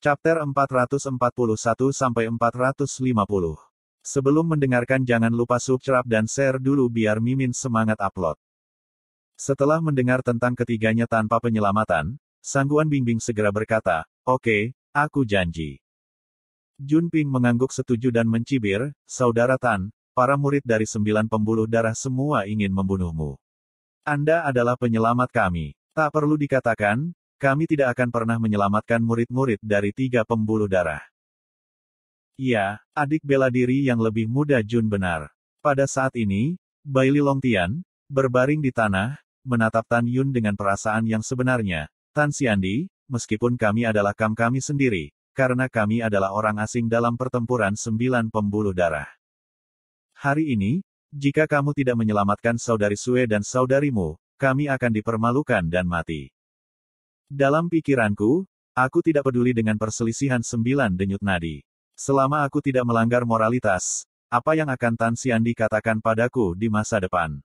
Chapter 441 sampai 450. Sebelum mendengarkan jangan lupa subscribe dan share dulu biar Mimin semangat upload. Setelah mendengar tentang ketiganya tanpa penyelamatan, Sangguan Bingbing segera berkata, Oke, okay, aku janji. Junping mengangguk setuju dan mencibir, Saudara Tan, para murid dari sembilan pembuluh darah semua ingin membunuhmu. Anda adalah penyelamat kami. Tak perlu dikatakan, kami tidak akan pernah menyelamatkan murid-murid dari tiga pembuluh darah. Ya, adik bela diri yang lebih muda Jun benar. Pada saat ini, Baili Longtian, berbaring di tanah, menatap Tan Yun dengan perasaan yang sebenarnya. Tan Xiandi, meskipun kami adalah kam kami sendiri, karena kami adalah orang asing dalam pertempuran sembilan pembuluh darah. Hari ini, jika kamu tidak menyelamatkan saudari Sue dan saudarimu, kami akan dipermalukan dan mati. Dalam pikiranku, aku tidak peduli dengan perselisihan sembilan denyut nadi. Selama aku tidak melanggar moralitas, apa yang akan Tan Sian katakan padaku di masa depan?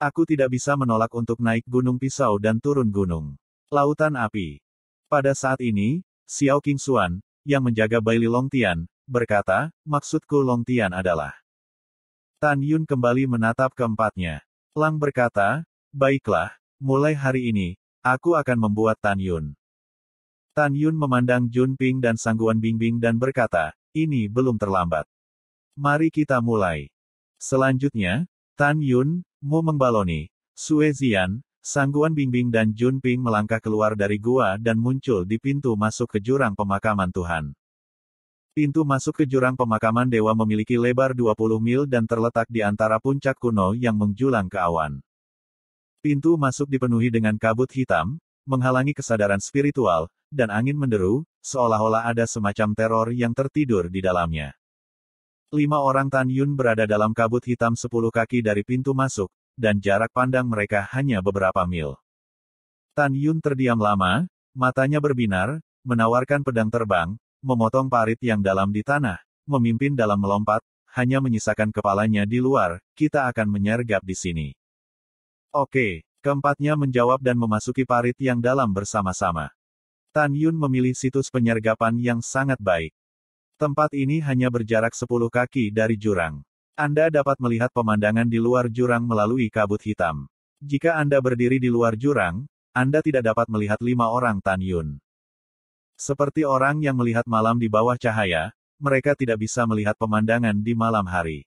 Aku tidak bisa menolak untuk naik gunung pisau dan turun gunung. Lautan api. Pada saat ini, Xiao King Xuan, yang menjaga Baili Longtian, berkata, maksudku Longtian adalah. Tan Yun kembali menatap keempatnya. Lang berkata, baiklah, mulai hari ini, Aku akan membuat Tan Yun. Tan Yun memandang Jun Ping dan Sangguan Bingbing dan berkata, ini belum terlambat. Mari kita mulai. Selanjutnya, Tan Yun, Mu Mengbaloni, Sue Zian, Sangguan Bingbing dan Jun Ping melangkah keluar dari gua dan muncul di pintu masuk ke jurang pemakaman Tuhan. Pintu masuk ke jurang pemakaman dewa memiliki lebar 20 mil dan terletak di antara puncak kuno yang menjulang ke awan. Pintu masuk dipenuhi dengan kabut hitam, menghalangi kesadaran spiritual, dan angin menderu, seolah-olah ada semacam teror yang tertidur di dalamnya. Lima orang Tan Yun berada dalam kabut hitam sepuluh kaki dari pintu masuk, dan jarak pandang mereka hanya beberapa mil. Tan Yun terdiam lama, matanya berbinar, menawarkan pedang terbang, memotong parit yang dalam di tanah, memimpin dalam melompat, hanya menyisakan kepalanya di luar, kita akan menyergap di sini. Oke, keempatnya menjawab dan memasuki parit yang dalam bersama-sama. Tan Yun memilih situs penyergapan yang sangat baik. Tempat ini hanya berjarak 10 kaki dari jurang. Anda dapat melihat pemandangan di luar jurang melalui kabut hitam. Jika Anda berdiri di luar jurang, Anda tidak dapat melihat lima orang Tan Yun. Seperti orang yang melihat malam di bawah cahaya, mereka tidak bisa melihat pemandangan di malam hari.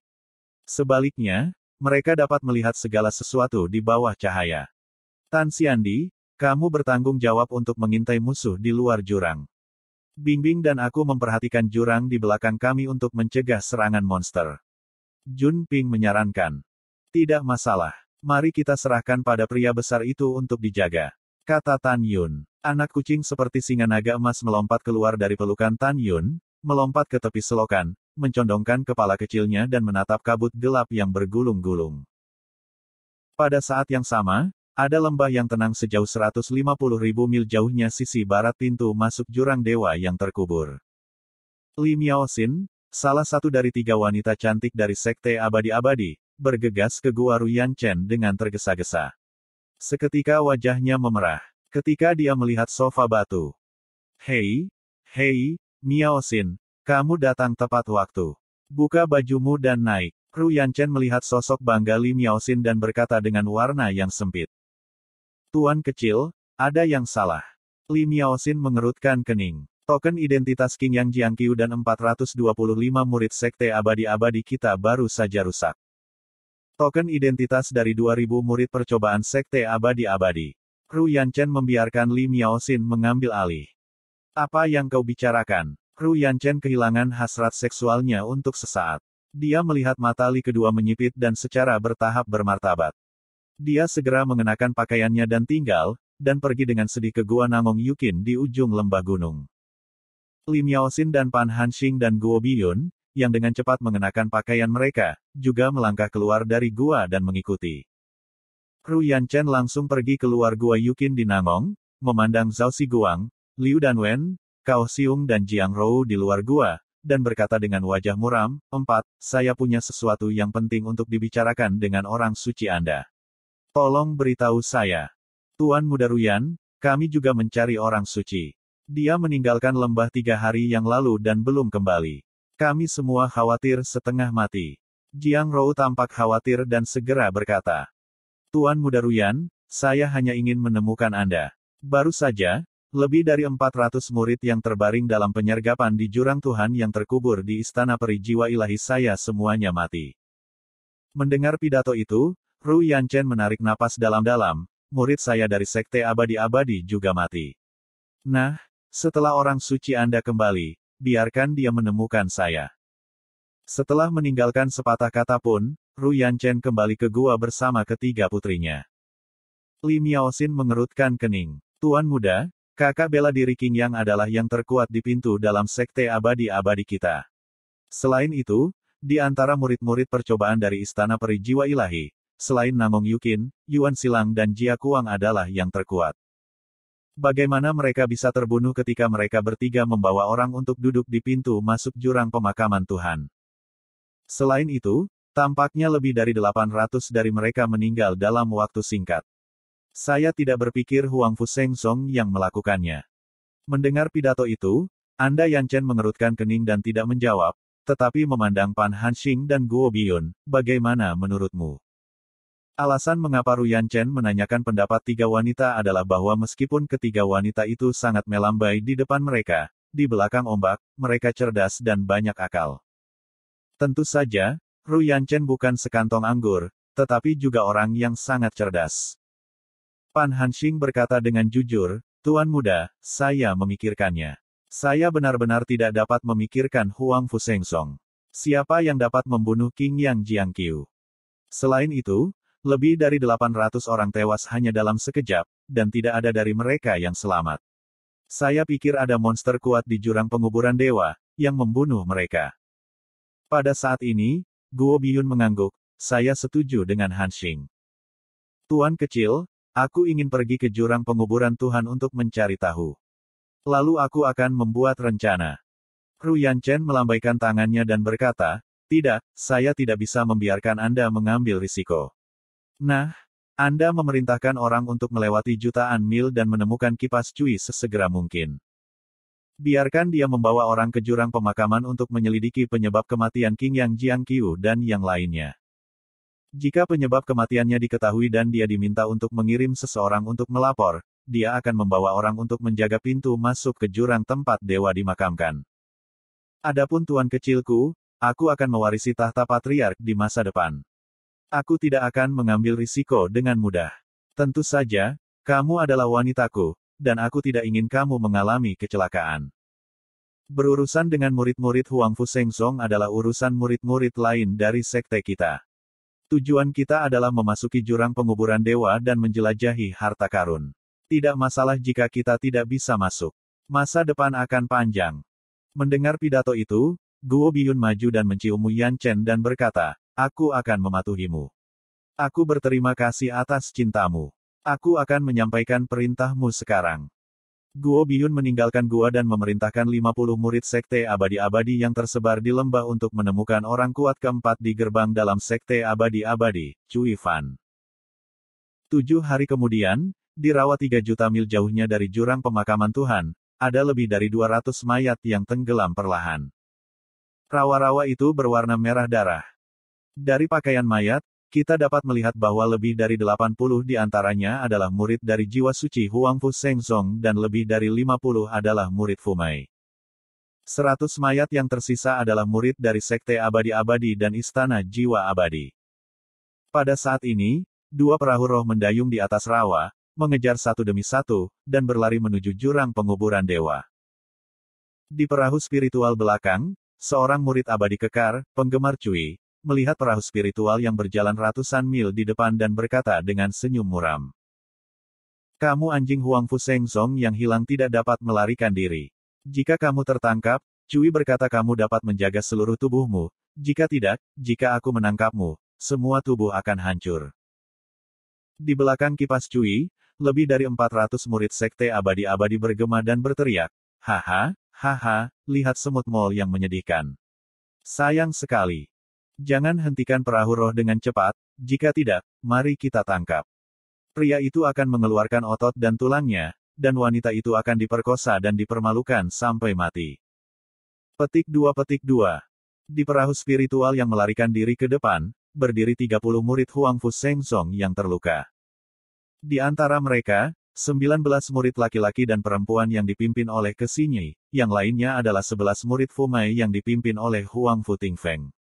Sebaliknya, mereka dapat melihat segala sesuatu di bawah cahaya. Tan Xiandi, kamu bertanggung jawab untuk mengintai musuh di luar jurang. Bingbing dan aku memperhatikan jurang di belakang kami untuk mencegah serangan monster. Jun Ping menyarankan. Tidak masalah. Mari kita serahkan pada pria besar itu untuk dijaga. Kata Tan Yun. Anak kucing seperti singa naga emas melompat keluar dari pelukan Tan Yun, melompat ke tepi selokan, mencondongkan kepala kecilnya dan menatap kabut gelap yang bergulung-gulung. Pada saat yang sama, ada lembah yang tenang sejauh 150 ribu mil jauhnya sisi barat pintu masuk jurang dewa yang terkubur. Li Miaosin, salah satu dari tiga wanita cantik dari Sekte Abadi-Abadi, bergegas ke Gua Ruyan Chen dengan tergesa-gesa. Seketika wajahnya memerah, ketika dia melihat sofa batu. Hei, hei, Miaosin, kamu datang tepat waktu. Buka bajumu dan naik. Ru Yanchen melihat sosok bangga Li Miaosin dan berkata dengan warna yang sempit. Tuan kecil, ada yang salah. Li Miaosin mengerutkan kening. Token identitas King Yang Jiangqiu dan 425 murid sekte abadi-abadi kita baru saja rusak. Token identitas dari 2000 murid percobaan sekte abadi-abadi. Ru Yanchen membiarkan Li Miaosin mengambil alih. Apa yang kau bicarakan? Ru Yanchen kehilangan hasrat seksualnya untuk sesaat. Dia melihat mata Li kedua menyipit dan secara bertahap bermartabat. Dia segera mengenakan pakaiannya dan tinggal, dan pergi dengan sedih ke Gua Namong Yukin di ujung lembah gunung. Li Miaosin dan Pan Hanxing dan Guo Biyun, yang dengan cepat mengenakan pakaian mereka, juga melangkah keluar dari gua dan mengikuti. Ru Yanchen langsung pergi keluar gua Yukin di Namong, memandang Zhao Guang, Liu dan Wen. Kao Siung dan Jiang Rou di luar gua, dan berkata dengan wajah muram, empat, saya punya sesuatu yang penting untuk dibicarakan dengan orang suci Anda. Tolong beritahu saya. Tuan Muda Ruyan, kami juga mencari orang suci. Dia meninggalkan lembah tiga hari yang lalu dan belum kembali. Kami semua khawatir setengah mati. Jiang Rou tampak khawatir dan segera berkata, Tuan Muda Ruyan, saya hanya ingin menemukan Anda. Baru saja, lebih dari 400 murid yang terbaring dalam penyergapan di jurang Tuhan yang terkubur di istana peri jiwa ilahi saya semuanya mati. Mendengar pidato itu, Ru Yanchen menarik napas dalam-dalam, murid saya dari sekte abadi-abadi juga mati. Nah, setelah orang suci Anda kembali, biarkan dia menemukan saya. Setelah meninggalkan sepatah kata pun, Ru Yanchen kembali ke gua bersama ketiga putrinya. Li Miaosin mengerutkan kening. Tuan muda, Kakak bela diri King Yang adalah yang terkuat di pintu dalam sekte abadi-abadi kita. Selain itu, di antara murid-murid percobaan dari Istana Peri Jiwa Ilahi, selain Namong Yukin, Yuan Silang dan Jia Kuang adalah yang terkuat. Bagaimana mereka bisa terbunuh ketika mereka bertiga membawa orang untuk duduk di pintu masuk jurang pemakaman Tuhan? Selain itu, tampaknya lebih dari 800 dari mereka meninggal dalam waktu singkat. Saya tidak berpikir Huang Fu Seng Song yang melakukannya. Mendengar pidato itu, Anda Yan Chen mengerutkan kening dan tidak menjawab, tetapi memandang Pan Xing dan Guo Biyun, bagaimana menurutmu? Alasan mengapa Ru Yan Chen menanyakan pendapat tiga wanita adalah bahwa meskipun ketiga wanita itu sangat melambai di depan mereka, di belakang ombak, mereka cerdas dan banyak akal. Tentu saja, Ru Yan Chen bukan sekantong anggur, tetapi juga orang yang sangat cerdas. Pan Hanxing berkata dengan jujur, Tuan muda, saya memikirkannya. Saya benar-benar tidak dapat memikirkan Huang Fusengsong. Siapa yang dapat membunuh King Yang Jiangqiu? Selain itu, lebih dari 800 orang tewas hanya dalam sekejap, dan tidak ada dari mereka yang selamat. Saya pikir ada monster kuat di jurang penguburan dewa, yang membunuh mereka. Pada saat ini, Guo Biyun mengangguk, saya setuju dengan Han Xing. Tuan kecil, Aku ingin pergi ke jurang penguburan Tuhan untuk mencari tahu. Lalu aku akan membuat rencana. Ruyan Chen melambaikan tangannya dan berkata, tidak, saya tidak bisa membiarkan Anda mengambil risiko. Nah, Anda memerintahkan orang untuk melewati jutaan mil dan menemukan kipas cuy sesegera mungkin. Biarkan dia membawa orang ke jurang pemakaman untuk menyelidiki penyebab kematian King Yang Jiang Qiu dan yang lainnya. Jika penyebab kematiannya diketahui dan dia diminta untuk mengirim seseorang untuk melapor, dia akan membawa orang untuk menjaga pintu masuk ke jurang tempat dewa dimakamkan. Adapun tuan kecilku, aku akan mewarisi tahta patriark di masa depan. Aku tidak akan mengambil risiko dengan mudah. Tentu saja, kamu adalah wanitaku, dan aku tidak ingin kamu mengalami kecelakaan. Berurusan dengan murid-murid Huang Huangfu Song adalah urusan murid-murid lain dari sekte kita. Tujuan kita adalah memasuki jurang penguburan dewa dan menjelajahi harta karun. Tidak masalah jika kita tidak bisa masuk. Masa depan akan panjang. Mendengar pidato itu, Guo Biyun maju dan mencium Yan Chen dan berkata, Aku akan mematuhimu. Aku berterima kasih atas cintamu. Aku akan menyampaikan perintahmu sekarang. Guo Biyun meninggalkan gua dan memerintahkan 50 murid Sekte Abadi-Abadi yang tersebar di lembah untuk menemukan orang kuat keempat di gerbang dalam Sekte Abadi-Abadi, Cui Fan. Tujuh hari kemudian, di rawa 3 juta mil jauhnya dari jurang pemakaman Tuhan, ada lebih dari 200 mayat yang tenggelam perlahan. Rawa-rawa itu berwarna merah darah. Dari pakaian mayat, kita dapat melihat bahwa lebih dari 80 di antaranya adalah murid dari jiwa suci Huangfu Zong dan lebih dari 50 adalah murid Fu Mai. 100 mayat yang tersisa adalah murid dari Sekte Abadi-Abadi dan Istana Jiwa Abadi. Pada saat ini, dua perahu roh mendayung di atas rawa, mengejar satu demi satu, dan berlari menuju jurang penguburan dewa. Di perahu spiritual belakang, seorang murid abadi kekar, penggemar Cui, melihat perahu spiritual yang berjalan ratusan mil di depan dan berkata dengan senyum muram. Kamu anjing Huang Fu Seng Song yang hilang tidak dapat melarikan diri. Jika kamu tertangkap, Cui berkata kamu dapat menjaga seluruh tubuhmu, jika tidak, jika aku menangkapmu, semua tubuh akan hancur. Di belakang kipas Cui, lebih dari 400 murid sekte abadi-abadi bergema dan berteriak, Haha, haha, lihat semut mol yang menyedihkan. Sayang sekali, Jangan hentikan perahu roh dengan cepat, jika tidak, mari kita tangkap. Pria itu akan mengeluarkan otot dan tulangnya, dan wanita itu akan diperkosa dan dipermalukan sampai mati. Petik 2 Petik 2 Di perahu spiritual yang melarikan diri ke depan, berdiri 30 murid Huang Fu Seng Song yang terluka. Di antara mereka, 19 murid laki-laki dan perempuan yang dipimpin oleh Kesinyi, yang lainnya adalah 11 murid Fumai yang dipimpin oleh Huang Fu Ting Feng.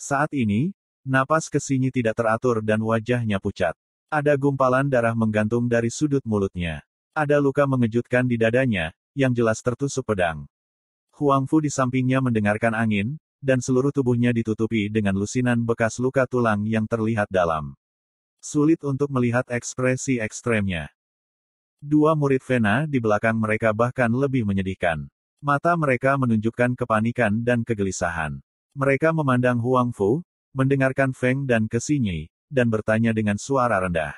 Saat ini, napas kesinyi tidak teratur dan wajahnya pucat. Ada gumpalan darah menggantung dari sudut mulutnya. Ada luka mengejutkan di dadanya, yang jelas tertusuk pedang. Huang Fu di sampingnya mendengarkan angin, dan seluruh tubuhnya ditutupi dengan lusinan bekas luka tulang yang terlihat dalam. Sulit untuk melihat ekspresi ekstremnya. Dua murid Vena di belakang mereka bahkan lebih menyedihkan. Mata mereka menunjukkan kepanikan dan kegelisahan. Mereka memandang Huang Fu, mendengarkan Feng dan Kesinyi, dan bertanya dengan suara rendah.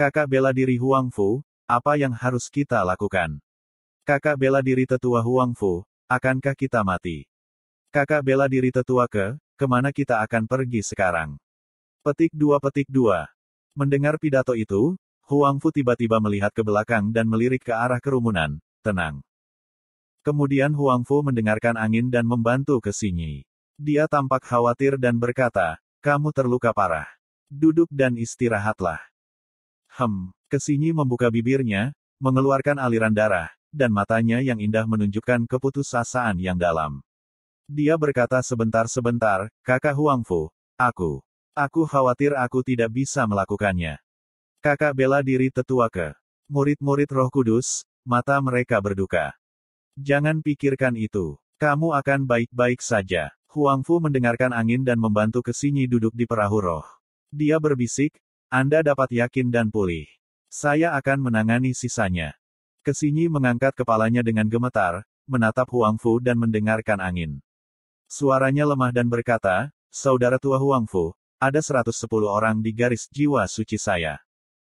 Kakak bela diri Huang Fu, apa yang harus kita lakukan? Kakak bela diri tetua Huang Fu, akankah kita mati? Kakak bela diri tetua ke, kemana kita akan pergi sekarang? Petik dua petik dua. Mendengar pidato itu, Huang Fu tiba-tiba melihat ke belakang dan melirik ke arah kerumunan, tenang. Kemudian Huang Fu mendengarkan angin dan membantu ke Xinyi. Dia tampak khawatir dan berkata, kamu terluka parah. Duduk dan istirahatlah. Hem, Kesinyi membuka bibirnya, mengeluarkan aliran darah, dan matanya yang indah menunjukkan keputusasaan yang dalam. Dia berkata sebentar-sebentar, kakak Huang Fu, aku. Aku khawatir aku tidak bisa melakukannya. Kakak bela diri tetua ke. Murid-murid roh kudus, mata mereka berduka. Jangan pikirkan itu. Kamu akan baik-baik saja. Huang Fu mendengarkan angin dan membantu Kesinyi duduk di perahu roh. Dia berbisik, Anda dapat yakin dan pulih. Saya akan menangani sisanya. Kesinyi mengangkat kepalanya dengan gemetar, menatap Huang Fu dan mendengarkan angin. Suaranya lemah dan berkata, Saudara tua Huang Fu, ada 110 orang di garis jiwa suci saya.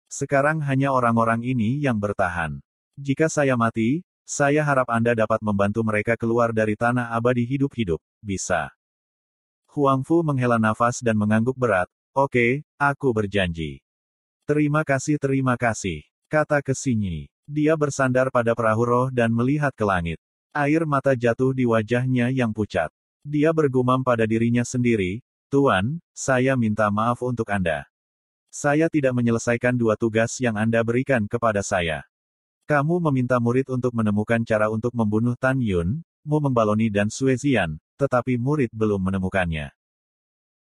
Sekarang hanya orang-orang ini yang bertahan. Jika saya mati, saya harap Anda dapat membantu mereka keluar dari tanah abadi hidup-hidup, bisa. Huang Fu menghela nafas dan mengangguk berat, oke, okay, aku berjanji. Terima kasih terima kasih, kata Kesinyi. Dia bersandar pada perahu roh dan melihat ke langit. Air mata jatuh di wajahnya yang pucat. Dia bergumam pada dirinya sendiri, Tuan, saya minta maaf untuk Anda. Saya tidak menyelesaikan dua tugas yang Anda berikan kepada saya. Kamu meminta murid untuk menemukan cara untuk membunuh Tan Yun, Mu Membaloni dan Suezian, tetapi murid belum menemukannya.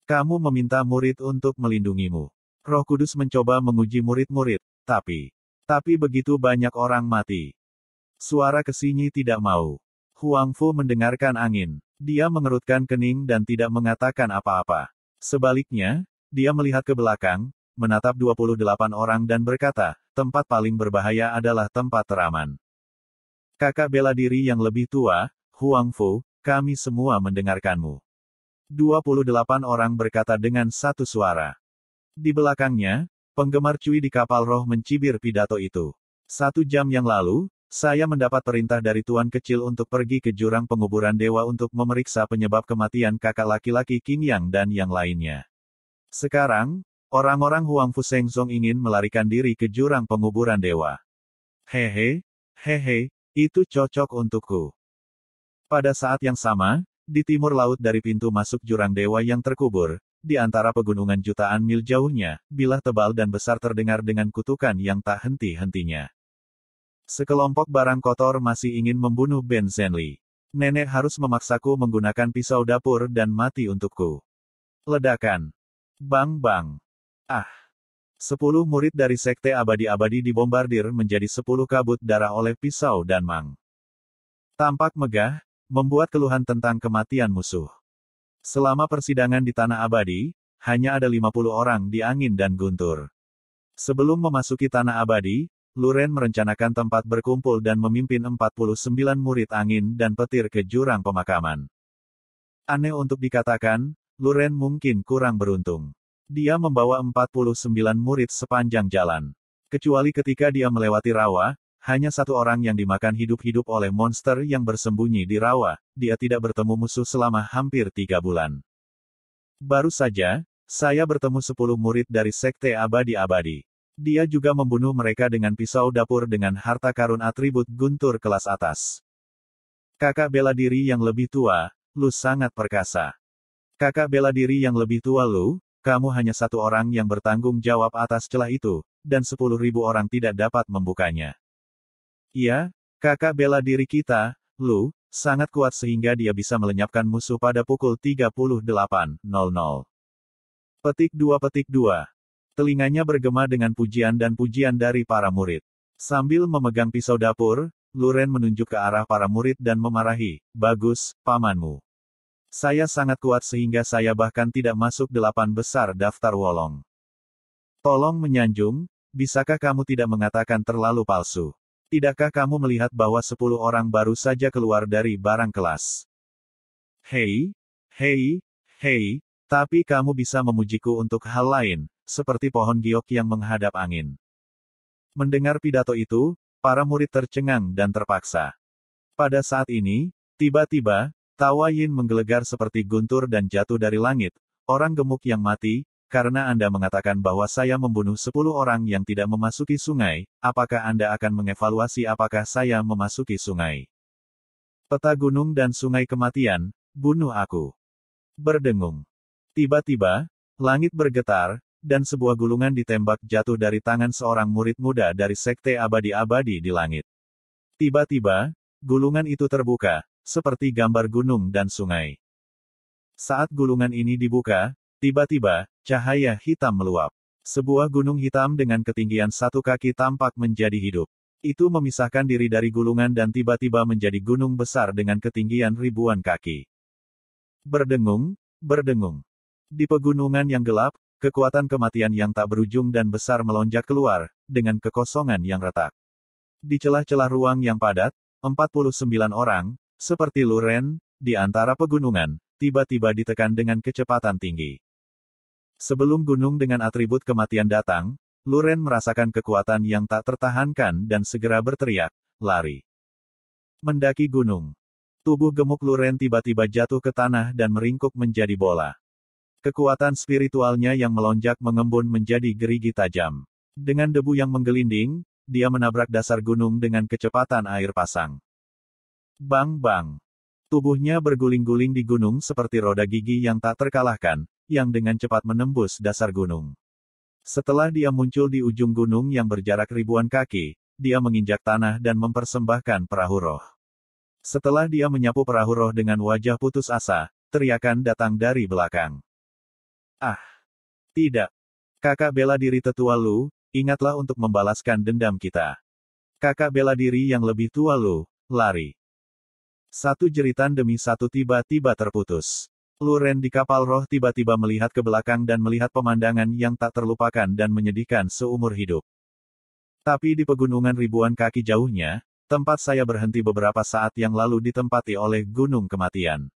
Kamu meminta murid untuk melindungimu. Roh Kudus mencoba menguji murid-murid, tapi, tapi begitu banyak orang mati. Suara kesinyi tidak mau. Huang Fu mendengarkan angin. Dia mengerutkan kening dan tidak mengatakan apa-apa. Sebaliknya, dia melihat ke belakang, menatap 28 orang dan berkata, tempat paling berbahaya adalah tempat teraman. Kakak bela diri yang lebih tua, Huang Fu, kami semua mendengarkanmu. 28 orang berkata dengan satu suara. Di belakangnya, penggemar cuy di kapal roh mencibir pidato itu. Satu jam yang lalu, saya mendapat perintah dari tuan kecil untuk pergi ke jurang penguburan dewa untuk memeriksa penyebab kematian kakak laki-laki Qin Yang dan yang lainnya. Sekarang, Orang-orang Huang Fu Huangfu Zong ingin melarikan diri ke jurang penguburan dewa. Hehe, hehe, itu cocok untukku. Pada saat yang sama, di timur laut dari pintu masuk jurang dewa yang terkubur, di antara pegunungan jutaan mil jauhnya, bilah tebal dan besar terdengar dengan kutukan yang tak henti-hentinya. Sekelompok barang kotor masih ingin membunuh Ben Zenli. Nenek harus memaksaku menggunakan pisau dapur dan mati untukku. Ledakan. Bang-bang. Ah. Sepuluh murid dari Sekte Abadi-Abadi dibombardir menjadi sepuluh kabut darah oleh pisau dan mang. Tampak megah, membuat keluhan tentang kematian musuh. Selama persidangan di Tanah Abadi, hanya ada 50 orang di angin dan guntur. Sebelum memasuki Tanah Abadi, Luren merencanakan tempat berkumpul dan memimpin 49 murid angin dan petir ke jurang pemakaman. Aneh untuk dikatakan, Luren mungkin kurang beruntung. Dia membawa 49 murid sepanjang jalan. Kecuali ketika dia melewati rawa, hanya satu orang yang dimakan hidup-hidup oleh monster yang bersembunyi di rawa, dia tidak bertemu musuh selama hampir tiga bulan. Baru saja, saya bertemu sepuluh murid dari Sekte Abadi-Abadi. Dia juga membunuh mereka dengan pisau dapur dengan harta karun atribut guntur kelas atas. Kakak bela diri yang lebih tua, lu sangat perkasa. Kakak bela diri yang lebih tua lu, kamu hanya satu orang yang bertanggung jawab atas celah itu, dan sepuluh ribu orang tidak dapat membukanya. Iya, kakak bela diri kita, Lu, sangat kuat sehingga dia bisa melenyapkan musuh pada pukul 38.00. Petik 2 petik 2. Telinganya bergema dengan pujian dan pujian dari para murid. Sambil memegang pisau dapur, Luren menunjuk ke arah para murid dan memarahi, Bagus, pamanmu. Saya sangat kuat sehingga saya bahkan tidak masuk delapan besar daftar Wolong. Tolong menyanjung, bisakah kamu tidak mengatakan terlalu palsu? Tidakkah kamu melihat bahwa sepuluh orang baru saja keluar dari barang kelas? Hei, hei, hei, tapi kamu bisa memujiku untuk hal lain, seperti pohon giok yang menghadap angin. Mendengar pidato itu, para murid tercengang dan terpaksa. Pada saat ini, tiba-tiba, Tawa Yin menggelegar seperti guntur dan jatuh dari langit, orang gemuk yang mati, karena Anda mengatakan bahwa saya membunuh 10 orang yang tidak memasuki sungai, apakah Anda akan mengevaluasi apakah saya memasuki sungai? Peta gunung dan sungai kematian, bunuh aku. Berdengung. Tiba-tiba, langit bergetar, dan sebuah gulungan ditembak jatuh dari tangan seorang murid muda dari Sekte Abadi-Abadi di langit. Tiba-tiba, gulungan itu terbuka, seperti gambar gunung dan sungai. Saat gulungan ini dibuka, tiba-tiba, cahaya hitam meluap. Sebuah gunung hitam dengan ketinggian satu kaki tampak menjadi hidup. Itu memisahkan diri dari gulungan dan tiba-tiba menjadi gunung besar dengan ketinggian ribuan kaki. Berdengung, berdengung. Di pegunungan yang gelap, kekuatan kematian yang tak berujung dan besar melonjak keluar, dengan kekosongan yang retak. Di celah-celah ruang yang padat, 49 orang, seperti Luren, di antara pegunungan, tiba-tiba ditekan dengan kecepatan tinggi. Sebelum gunung dengan atribut kematian datang, Luren merasakan kekuatan yang tak tertahankan dan segera berteriak, lari. Mendaki gunung. Tubuh gemuk Luren tiba-tiba jatuh ke tanah dan meringkuk menjadi bola. Kekuatan spiritualnya yang melonjak mengembun menjadi gerigi tajam. Dengan debu yang menggelinding, dia menabrak dasar gunung dengan kecepatan air pasang. Bang-bang. Tubuhnya berguling-guling di gunung seperti roda gigi yang tak terkalahkan, yang dengan cepat menembus dasar gunung. Setelah dia muncul di ujung gunung yang berjarak ribuan kaki, dia menginjak tanah dan mempersembahkan perahu roh. Setelah dia menyapu perahu roh dengan wajah putus asa, teriakan datang dari belakang. Ah! Tidak! Kakak bela diri tetua Lu, ingatlah untuk membalaskan dendam kita. Kakak bela diri yang lebih tua Lu, lari. Satu jeritan demi satu tiba-tiba terputus. Luren di kapal roh tiba-tiba melihat ke belakang dan melihat pemandangan yang tak terlupakan dan menyedihkan seumur hidup. Tapi di pegunungan ribuan kaki jauhnya, tempat saya berhenti beberapa saat yang lalu ditempati oleh Gunung Kematian.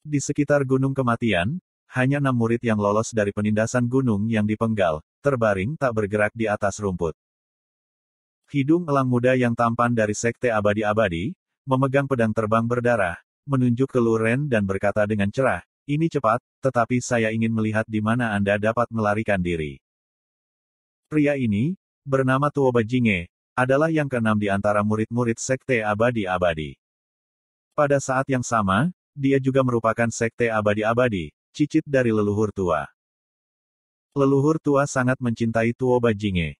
Di sekitar Gunung Kematian, hanya enam murid yang lolos dari penindasan gunung yang dipenggal, terbaring tak bergerak di atas rumput. Hidung elang muda yang tampan dari sekte abadi-abadi, memegang pedang terbang berdarah, menunjuk ke Luren dan berkata dengan cerah, ini cepat, tetapi saya ingin melihat di mana Anda dapat melarikan diri. Pria ini, bernama Tuoba Jinge, adalah yang keenam di antara murid-murid Sekte Abadi-Abadi. Pada saat yang sama, dia juga merupakan Sekte Abadi-Abadi, cicit dari leluhur tua. Leluhur tua sangat mencintai Tuoba Jinge.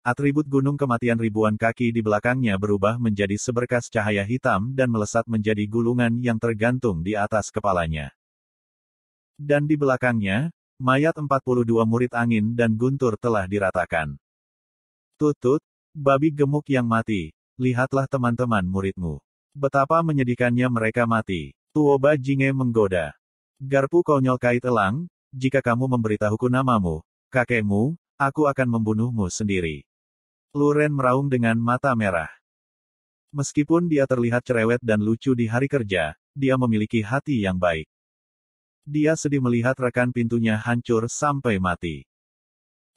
Atribut gunung kematian ribuan kaki di belakangnya berubah menjadi seberkas cahaya hitam dan melesat menjadi gulungan yang tergantung di atas kepalanya. Dan di belakangnya, mayat 42 murid angin dan guntur telah diratakan. Tutut, babi gemuk yang mati, lihatlah teman-teman muridmu. Betapa menyedihkannya mereka mati. Tuoba Jinge menggoda. Garpu konyol kait elang, jika kamu memberitahuku namamu, kakekmu, aku akan membunuhmu sendiri. Luren meraung dengan mata merah. Meskipun dia terlihat cerewet dan lucu di hari kerja, dia memiliki hati yang baik. Dia sedih melihat rekan pintunya hancur sampai mati.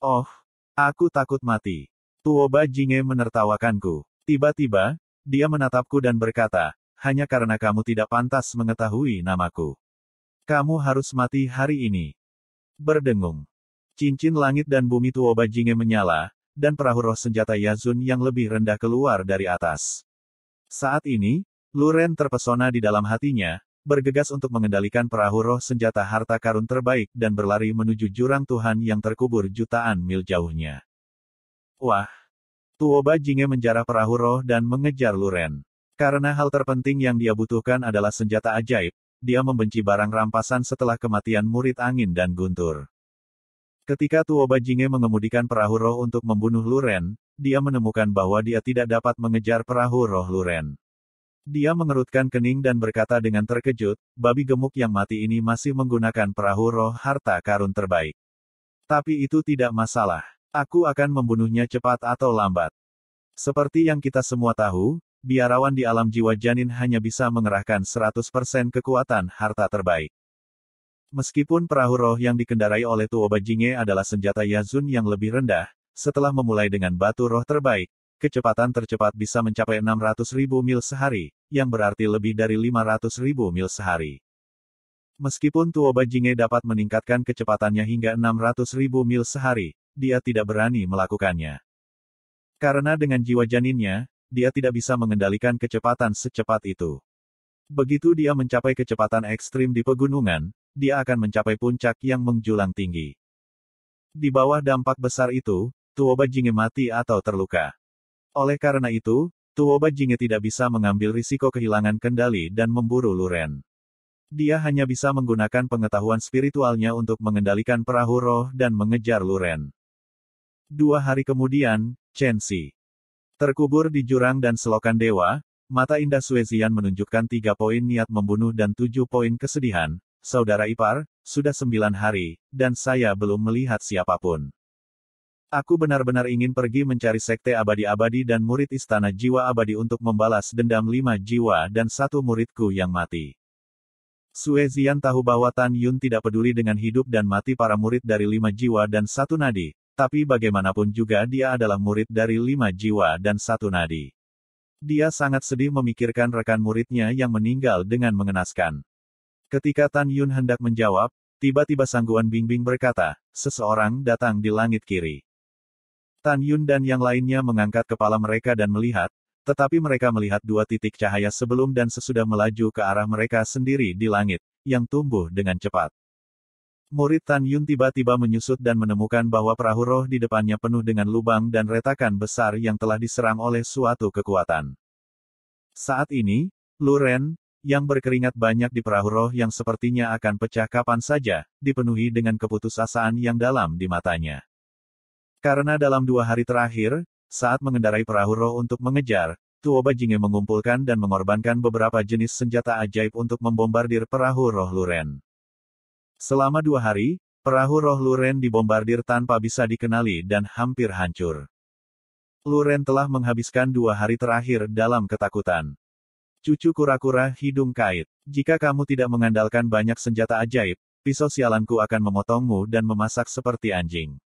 Oh, aku takut mati. Tuoba Jinge menertawakanku. Tiba-tiba, dia menatapku dan berkata, hanya karena kamu tidak pantas mengetahui namaku. Kamu harus mati hari ini. Berdengung. Cincin langit dan bumi Tuoba Jinge menyala, dan perahu roh senjata Yazun yang lebih rendah keluar dari atas. Saat ini, Luren terpesona di dalam hatinya, bergegas untuk mengendalikan perahu roh senjata harta karun terbaik dan berlari menuju jurang Tuhan yang terkubur jutaan mil jauhnya. Wah! Tuoba Jinge menjarah perahu roh dan mengejar Luren. Karena hal terpenting yang dia butuhkan adalah senjata ajaib, dia membenci barang rampasan setelah kematian murid angin dan guntur. Ketika Tuo Bajinge mengemudikan perahu roh untuk membunuh Luren, dia menemukan bahwa dia tidak dapat mengejar perahu roh Luren. Dia mengerutkan kening dan berkata dengan terkejut, babi gemuk yang mati ini masih menggunakan perahu roh harta karun terbaik. Tapi itu tidak masalah. Aku akan membunuhnya cepat atau lambat. Seperti yang kita semua tahu, biarawan di alam jiwa janin hanya bisa mengerahkan 100% kekuatan harta terbaik. Meskipun perahu roh yang dikendarai oleh Tuo Bajinge adalah senjata Yazun yang lebih rendah, setelah memulai dengan batu roh terbaik, kecepatan tercepat bisa mencapai 600.000 mil sehari, yang berarti lebih dari 500.000 mil sehari. Meskipun Tuo Bajinge dapat meningkatkan kecepatannya hingga 600.000 mil sehari, dia tidak berani melakukannya. Karena dengan jiwa janinnya, dia tidak bisa mengendalikan kecepatan secepat itu. Begitu dia mencapai kecepatan ekstrim di pegunungan, dia akan mencapai puncak yang menjulang tinggi. Di bawah dampak besar itu, Tuoba Jinge mati atau terluka. Oleh karena itu, Tuoba Jinge tidak bisa mengambil risiko kehilangan kendali dan memburu Luren. Dia hanya bisa menggunakan pengetahuan spiritualnya untuk mengendalikan perahu roh dan mengejar Luren. Dua hari kemudian, Chen Xi. terkubur di jurang dan selokan dewa, mata indah Suezian menunjukkan tiga poin niat membunuh dan tujuh poin kesedihan, saudara ipar, sudah sembilan hari, dan saya belum melihat siapapun. Aku benar-benar ingin pergi mencari sekte abadi-abadi dan murid istana jiwa abadi untuk membalas dendam lima jiwa dan satu muridku yang mati. Suezian tahu bahwa Tan Yun tidak peduli dengan hidup dan mati para murid dari lima jiwa dan satu nadi, tapi bagaimanapun juga dia adalah murid dari lima jiwa dan satu nadi. Dia sangat sedih memikirkan rekan muridnya yang meninggal dengan mengenaskan. Ketika Tan Yun hendak menjawab, tiba-tiba Sangguan Bingbing berkata, seseorang datang di langit kiri. Tan Yun dan yang lainnya mengangkat kepala mereka dan melihat, tetapi mereka melihat dua titik cahaya sebelum dan sesudah melaju ke arah mereka sendiri di langit, yang tumbuh dengan cepat. Murid Tan Yun tiba-tiba menyusut dan menemukan bahwa perahu roh di depannya penuh dengan lubang dan retakan besar yang telah diserang oleh suatu kekuatan. Saat ini, Luren, yang berkeringat banyak di perahu roh yang sepertinya akan pecah kapan saja, dipenuhi dengan keputusasaan yang dalam di matanya. Karena dalam dua hari terakhir, saat mengendarai perahu roh untuk mengejar, Tuoba Jinge mengumpulkan dan mengorbankan beberapa jenis senjata ajaib untuk membombardir perahu roh Luren. Selama dua hari, perahu roh Luren dibombardir tanpa bisa dikenali dan hampir hancur. Luren telah menghabiskan dua hari terakhir dalam ketakutan. Cucu kura-kura, hidung kait. Jika kamu tidak mengandalkan banyak senjata ajaib, pisau sialanku akan memotongmu dan memasak seperti anjing.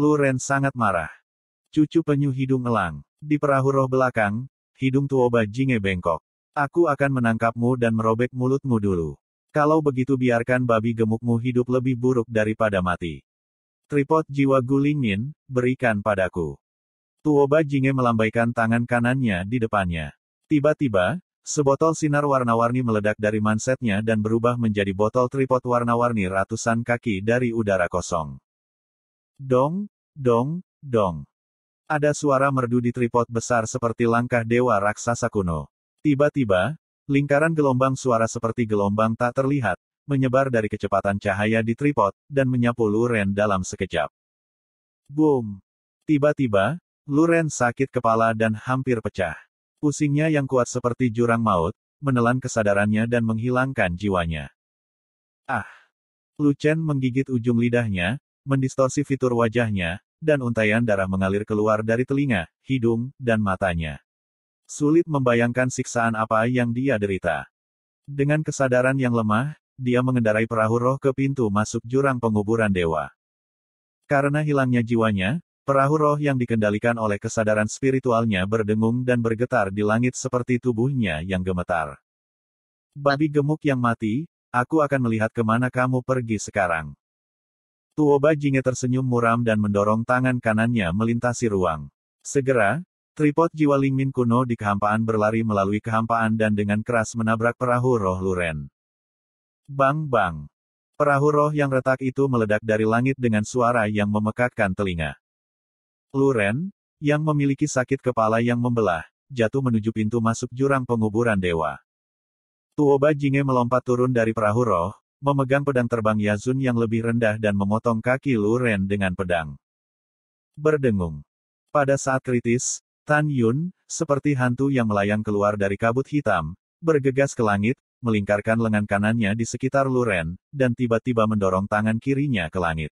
Luren sangat marah. Cucu penyu hidung elang. Di perahu roh belakang, hidung tuoba jinge bengkok. Aku akan menangkapmu dan merobek mulutmu dulu. Kalau begitu biarkan babi gemukmu hidup lebih buruk daripada mati. Tripod jiwa gulingin, berikan padaku. Tuoba jinge melambaikan tangan kanannya di depannya. Tiba-tiba, sebotol sinar warna-warni meledak dari mansetnya dan berubah menjadi botol tripod warna-warni ratusan kaki dari udara kosong. Dong, dong, dong. Ada suara merdu di tripod besar seperti langkah dewa raksasa kuno. Tiba-tiba, lingkaran gelombang suara seperti gelombang tak terlihat, menyebar dari kecepatan cahaya di tripod, dan menyapu Luren dalam sekejap. Boom! Tiba-tiba, Luren sakit kepala dan hampir pecah. Pusingnya yang kuat seperti jurang maut, menelan kesadarannya dan menghilangkan jiwanya. Ah! Chen menggigit ujung lidahnya, mendistorsi fitur wajahnya, dan untayan darah mengalir keluar dari telinga, hidung, dan matanya. Sulit membayangkan siksaan apa yang dia derita. Dengan kesadaran yang lemah, dia mengendarai perahu roh ke pintu masuk jurang penguburan dewa. Karena hilangnya jiwanya, Perahu roh yang dikendalikan oleh kesadaran spiritualnya berdengung dan bergetar di langit seperti tubuhnya yang gemetar. Babi gemuk yang mati, aku akan melihat kemana kamu pergi sekarang. Tuoba Jinge tersenyum muram dan mendorong tangan kanannya melintasi ruang. Segera, tripod jiwa Lingmin kuno di kehampaan berlari melalui kehampaan dan dengan keras menabrak perahu roh Luren. Bang bang. Perahu roh yang retak itu meledak dari langit dengan suara yang memekakkan telinga. Luren, yang memiliki sakit kepala yang membelah, jatuh menuju pintu masuk jurang penguburan dewa. Tuoba Jinge melompat turun dari perahu roh, memegang pedang terbang Yazun yang lebih rendah dan memotong kaki Luren dengan pedang. Berdengung. Pada saat kritis, Tan Yun, seperti hantu yang melayang keluar dari kabut hitam, bergegas ke langit, melingkarkan lengan kanannya di sekitar Luren, dan tiba-tiba mendorong tangan kirinya ke langit.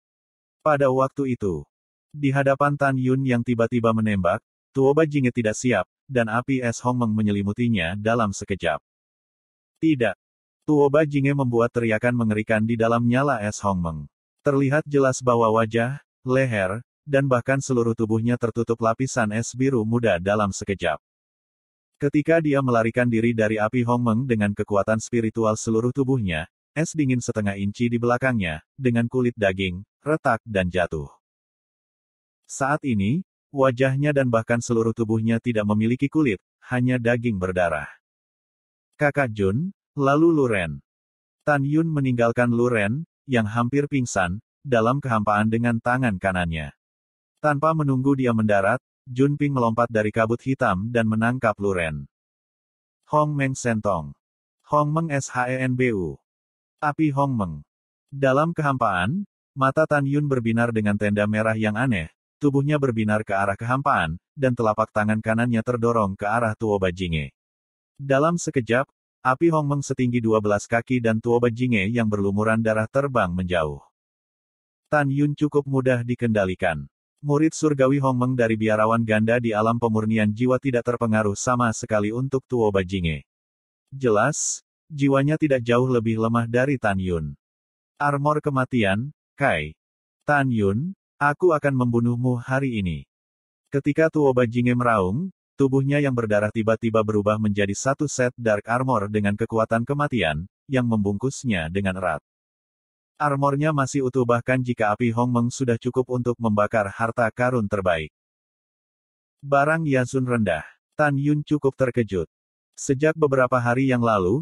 Pada waktu itu, di hadapan Tan Yun yang tiba-tiba menembak, Tuoba Jinge tidak siap, dan api es Hong Meng menyelimutinya dalam sekejap. Tidak. Tuoba Jinge membuat teriakan mengerikan di dalam nyala es Hong Meng. Terlihat jelas bahwa wajah, leher, dan bahkan seluruh tubuhnya tertutup lapisan es biru muda dalam sekejap. Ketika dia melarikan diri dari api Hong Meng dengan kekuatan spiritual seluruh tubuhnya, es dingin setengah inci di belakangnya, dengan kulit daging, retak dan jatuh. Saat ini, wajahnya dan bahkan seluruh tubuhnya tidak memiliki kulit, hanya daging berdarah. Kakak Jun, lalu Luren. Tan Yun meninggalkan Luren, yang hampir pingsan, dalam kehampaan dengan tangan kanannya. Tanpa menunggu dia mendarat, Jun Ping melompat dari kabut hitam dan menangkap Luren. Hong Meng Sentong. Hong Meng SHENBU. Api Hong Meng. Dalam kehampaan, mata Tan Yun berbinar dengan tenda merah yang aneh, tubuhnya berbinar ke arah kehampaan, dan telapak tangan kanannya terdorong ke arah Tuo Bajinge. Dalam sekejap, api Hong Meng setinggi 12 kaki dan Tuo Bajinge yang berlumuran darah terbang menjauh. Tan Yun cukup mudah dikendalikan. Murid surgawi Hong Meng dari biarawan ganda di alam pemurnian jiwa tidak terpengaruh sama sekali untuk Tuo Bajinge. Jelas, jiwanya tidak jauh lebih lemah dari Tan Yun. Armor kematian, Kai. Tan Yun, Aku akan membunuhmu hari ini. Ketika Tuo Bajinge meraung, tubuhnya yang berdarah tiba-tiba berubah menjadi satu set Dark Armor dengan kekuatan kematian, yang membungkusnya dengan erat. Armornya masih utuh bahkan jika api Hong Meng sudah cukup untuk membakar harta karun terbaik. Barang Yasun rendah. Tan Yun cukup terkejut. Sejak beberapa hari yang lalu,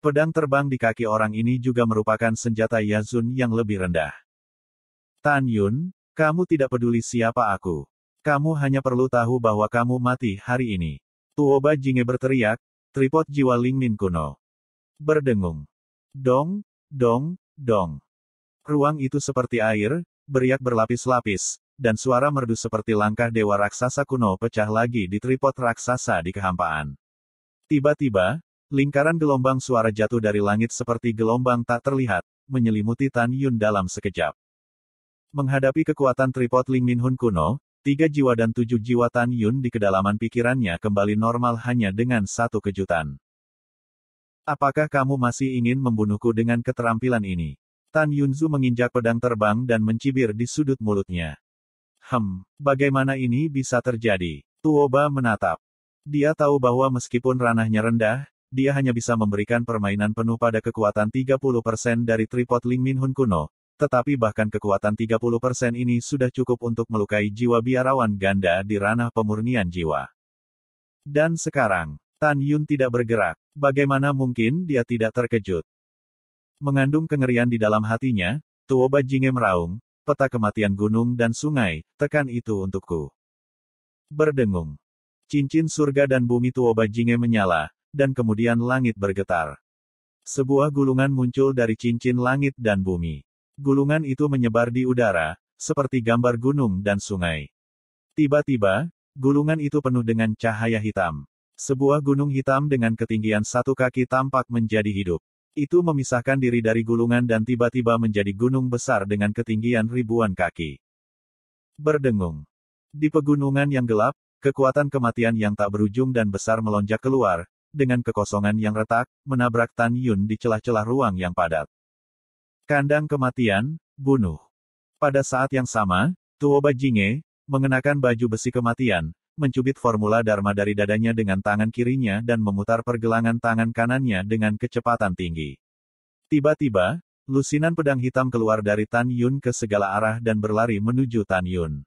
Pedang terbang di kaki orang ini juga merupakan senjata Yazun yang lebih rendah. Tan Yun, kamu tidak peduli siapa aku. Kamu hanya perlu tahu bahwa kamu mati hari ini. Tuoba Jinge berteriak, tripod jiwa Lingmin kuno. Berdengung. Dong, dong, dong. Ruang itu seperti air, beriak berlapis-lapis, dan suara merdu seperti langkah dewa raksasa kuno pecah lagi di tripod raksasa di kehampaan. Tiba-tiba, Lingkaran gelombang suara jatuh dari langit seperti gelombang tak terlihat, menyelimuti Tan Yun dalam sekejap. Menghadapi kekuatan tripod Ling Min Hun kuno, tiga jiwa dan tujuh jiwa Tan Yun di kedalaman pikirannya kembali normal hanya dengan satu kejutan. Apakah kamu masih ingin membunuhku dengan keterampilan ini? Tan Yunzu menginjak pedang terbang dan mencibir di sudut mulutnya. Hem, bagaimana ini bisa terjadi? Tuoba menatap. Dia tahu bahwa meskipun ranahnya rendah, dia hanya bisa memberikan permainan penuh pada kekuatan 30% dari tripod Ling Min Hun kuno, tetapi bahkan kekuatan 30% ini sudah cukup untuk melukai jiwa biarawan ganda di ranah pemurnian jiwa. Dan sekarang, Tan Yun tidak bergerak. Bagaimana mungkin dia tidak terkejut? Mengandung kengerian di dalam hatinya, Tuoba Jinge meraung, peta kematian gunung dan sungai, tekan itu untukku. Berdengung. Cincin surga dan bumi Tuoba Jinge menyala, dan kemudian langit bergetar. Sebuah gulungan muncul dari cincin langit dan bumi. Gulungan itu menyebar di udara, seperti gambar gunung dan sungai. Tiba-tiba, gulungan itu penuh dengan cahaya hitam. Sebuah gunung hitam dengan ketinggian satu kaki tampak menjadi hidup. Itu memisahkan diri dari gulungan dan tiba-tiba menjadi gunung besar dengan ketinggian ribuan kaki. Berdengung. Di pegunungan yang gelap, kekuatan kematian yang tak berujung dan besar melonjak keluar, dengan kekosongan yang retak, menabrak Tan Yun di celah-celah ruang yang padat. Kandang kematian, bunuh. Pada saat yang sama, Tuoba Bajinge, mengenakan baju besi kematian, mencubit formula Dharma dari dadanya dengan tangan kirinya dan memutar pergelangan tangan kanannya dengan kecepatan tinggi. Tiba-tiba, lusinan pedang hitam keluar dari Tan Yun ke segala arah dan berlari menuju Tan Yun.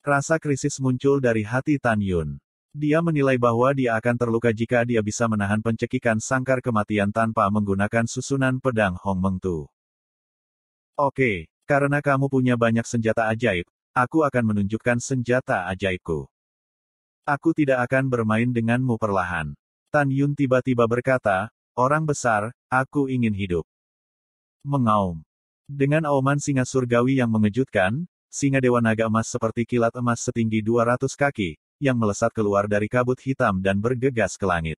Rasa krisis muncul dari hati Tan Yun. Dia menilai bahwa dia akan terluka jika dia bisa menahan pencekikan sangkar kematian tanpa menggunakan susunan pedang Hong Mengtu. Oke, karena kamu punya banyak senjata ajaib, aku akan menunjukkan senjata ajaibku. Aku tidak akan bermain denganmu perlahan. Tan Yun tiba-tiba berkata, Orang besar, aku ingin hidup. Mengaum. Dengan auman singa surgawi yang mengejutkan, singa dewa naga emas seperti kilat emas setinggi 200 kaki, yang melesat keluar dari kabut hitam dan bergegas ke langit.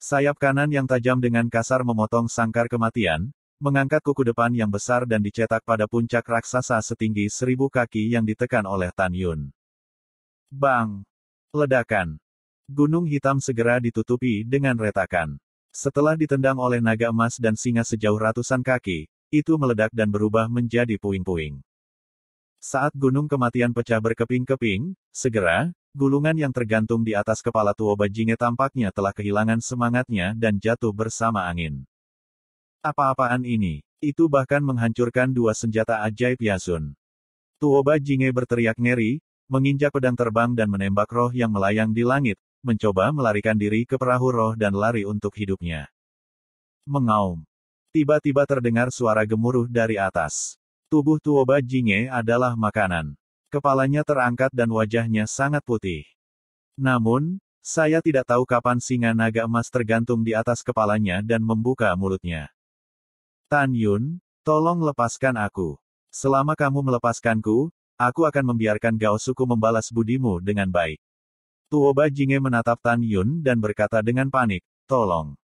Sayap kanan yang tajam dengan kasar memotong sangkar kematian, mengangkat kuku depan yang besar dan dicetak pada puncak raksasa setinggi seribu kaki yang ditekan oleh Tan Yun. Bang! Ledakan! Gunung hitam segera ditutupi dengan retakan. Setelah ditendang oleh naga emas dan singa sejauh ratusan kaki, itu meledak dan berubah menjadi puing-puing. Saat gunung kematian pecah berkeping-keping, segera, Gulungan yang tergantung di atas kepala tua bajinge tampaknya telah kehilangan semangatnya dan jatuh bersama angin. Apa-apaan ini? Itu bahkan menghancurkan dua senjata ajaib Yasun. Tuoba Jinge berteriak ngeri, menginjak pedang terbang dan menembak roh yang melayang di langit, mencoba melarikan diri ke perahu roh dan lari untuk hidupnya. Mengaum. Tiba-tiba terdengar suara gemuruh dari atas. Tubuh Tuoba Jinge adalah makanan. Kepalanya terangkat dan wajahnya sangat putih. Namun, saya tidak tahu kapan singa naga emas tergantung di atas kepalanya dan membuka mulutnya. Tan Yun, tolong lepaskan aku. Selama kamu melepaskanku, aku akan membiarkan Gao Suku membalas budimu dengan baik. Tuoba Jinge menatap Tan Yun dan berkata dengan panik, tolong.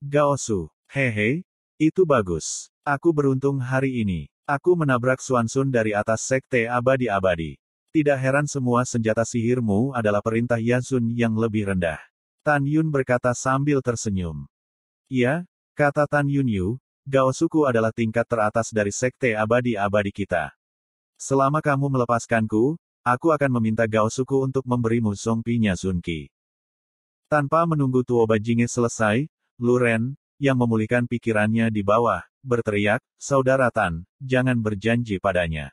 Gao Su, hehe, itu bagus. Aku beruntung hari ini. Aku menabrak Suansun dari atas sekte abadi-abadi. Tidak heran semua senjata sihirmu adalah perintah Yansun yang lebih rendah. Tan Yun berkata sambil tersenyum. Iya, kata Tan Yun Yu, Suku adalah tingkat teratas dari sekte abadi-abadi kita. Selama kamu melepaskanku, aku akan meminta Gao Suku untuk memberimu Song Pinya Sunki. Tanpa menunggu Tuoba Jinge selesai, Luren, yang memulihkan pikirannya di bawah, berteriak, Saudara Tan, jangan berjanji padanya.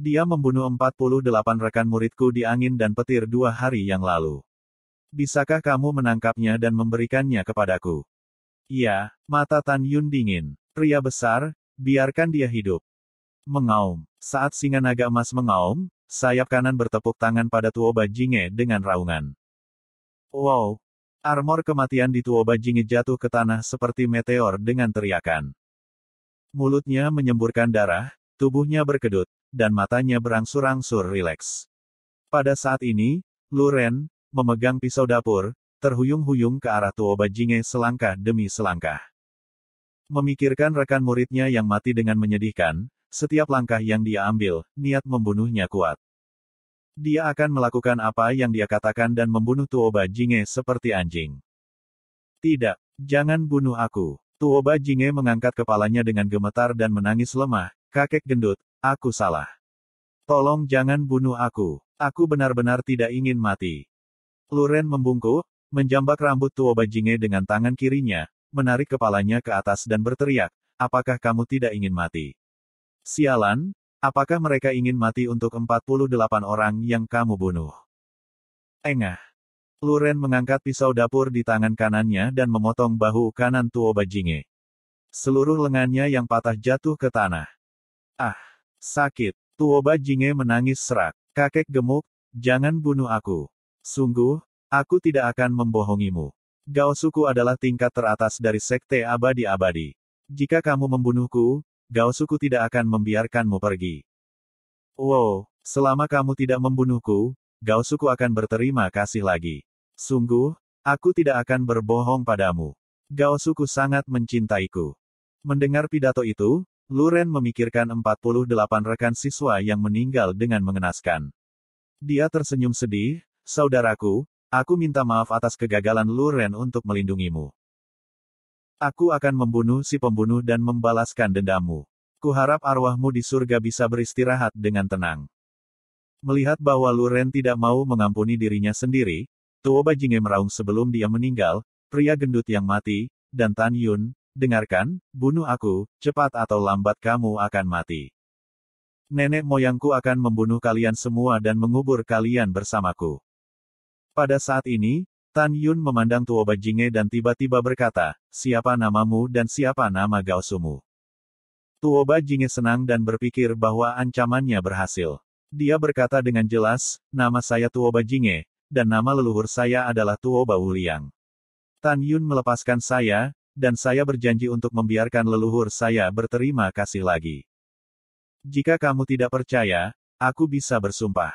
Dia membunuh 48 rekan muridku di angin dan petir dua hari yang lalu. Bisakah kamu menangkapnya dan memberikannya kepadaku? Iya, mata Tan Yun dingin. Pria besar, biarkan dia hidup. Mengaum. Saat singa naga emas mengaum, sayap kanan bertepuk tangan pada Tuoba Jinge dengan raungan. Wow! Armor kematian di Tuoba Jinge jatuh ke tanah seperti meteor dengan teriakan. Mulutnya menyemburkan darah, tubuhnya berkedut, dan matanya berangsur-angsur rileks. Pada saat ini, Luren, memegang pisau dapur, terhuyung-huyung ke arah Tuoba Bajinge selangkah demi selangkah. Memikirkan rekan muridnya yang mati dengan menyedihkan, setiap langkah yang dia ambil, niat membunuhnya kuat. Dia akan melakukan apa yang dia katakan dan membunuh Tuoba Bajinge seperti anjing. Tidak, jangan bunuh aku. Tuoba Jinge mengangkat kepalanya dengan gemetar dan menangis lemah, kakek gendut, aku salah. Tolong jangan bunuh aku, aku benar-benar tidak ingin mati. Luren membungkuk, menjambak rambut Tuoba Jinge dengan tangan kirinya, menarik kepalanya ke atas dan berteriak, apakah kamu tidak ingin mati? Sialan, apakah mereka ingin mati untuk 48 orang yang kamu bunuh? Engah. Luren mengangkat pisau dapur di tangan kanannya dan memotong bahu kanan Tuo Bajinge. Seluruh lengannya yang patah jatuh ke tanah. Ah, sakit. Tuo Bajinge menangis serak. Kakek gemuk, jangan bunuh aku. Sungguh, aku tidak akan membohongimu. Gao suku adalah tingkat teratas dari sekte abadi-abadi. Jika kamu membunuhku, Gao suku tidak akan membiarkanmu pergi. Wow, selama kamu tidak membunuhku, Gao suku akan berterima kasih lagi. Sungguh, aku tidak akan berbohong padamu. Gaosuku sangat mencintaiku. Mendengar pidato itu, Luren memikirkan 48 rekan siswa yang meninggal dengan mengenaskan. Dia tersenyum sedih, saudaraku, aku minta maaf atas kegagalan Luren untuk melindungimu. Aku akan membunuh si pembunuh dan membalaskan dendammu. Kuharap arwahmu di surga bisa beristirahat dengan tenang. Melihat bahwa Luren tidak mau mengampuni dirinya sendiri, Tuo Bajinge meraung sebelum dia meninggal, pria gendut yang mati, dan Tan Yun, dengarkan, bunuh aku, cepat atau lambat kamu akan mati. Nenek moyangku akan membunuh kalian semua dan mengubur kalian bersamaku. Pada saat ini, Tan Yun memandang Tuo Bajinge dan tiba-tiba berkata, siapa namamu dan siapa nama Gaosumu. Tuo Bajinge senang dan berpikir bahwa ancamannya berhasil. Dia berkata dengan jelas, nama saya Tuo Bajinge, dan nama leluhur saya adalah Tuo Bau Liang. Tan Yun melepaskan saya, dan saya berjanji untuk membiarkan leluhur saya berterima kasih lagi. Jika kamu tidak percaya, aku bisa bersumpah.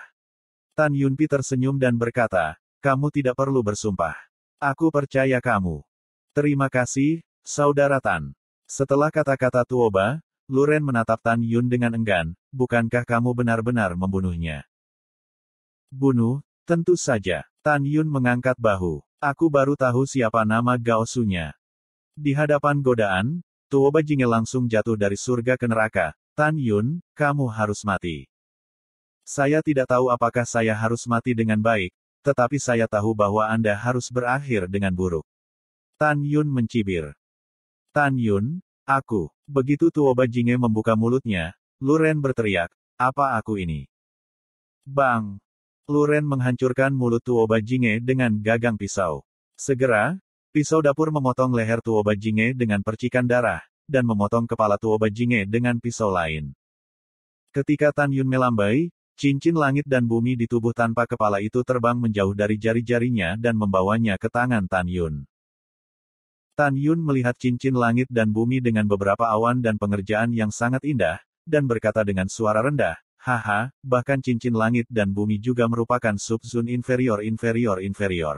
Tan Yun Pi tersenyum dan berkata, kamu tidak perlu bersumpah. Aku percaya kamu. Terima kasih, Saudara Tan. Setelah kata-kata Tuoba, Luren menatap Tan Yun dengan enggan, bukankah kamu benar-benar membunuhnya? Bunuh, Tentu saja, Tan Yun mengangkat bahu. Aku baru tahu siapa nama Gao Sunya. Di hadapan godaan, Tuoba Jinge langsung jatuh dari surga ke neraka. Tan Yun, kamu harus mati. Saya tidak tahu apakah saya harus mati dengan baik, tetapi saya tahu bahwa Anda harus berakhir dengan buruk. Tan Yun mencibir. Tan Yun, aku. Begitu Tuoba Jinge membuka mulutnya, Luren berteriak, apa aku ini? Bang! Luren menghancurkan mulut Tuoba Jinge dengan gagang pisau. Segera, pisau dapur memotong leher Tuoba Jinge dengan percikan darah, dan memotong kepala Tuoba Jinge dengan pisau lain. Ketika Tan Yun melambai, cincin langit dan bumi di tubuh tanpa kepala itu terbang menjauh dari jari-jarinya dan membawanya ke tangan Tan Yun. Tan Yun melihat cincin langit dan bumi dengan beberapa awan dan pengerjaan yang sangat indah, dan berkata dengan suara rendah, Haha, bahkan cincin langit dan bumi juga merupakan subzun inferior inferior inferior.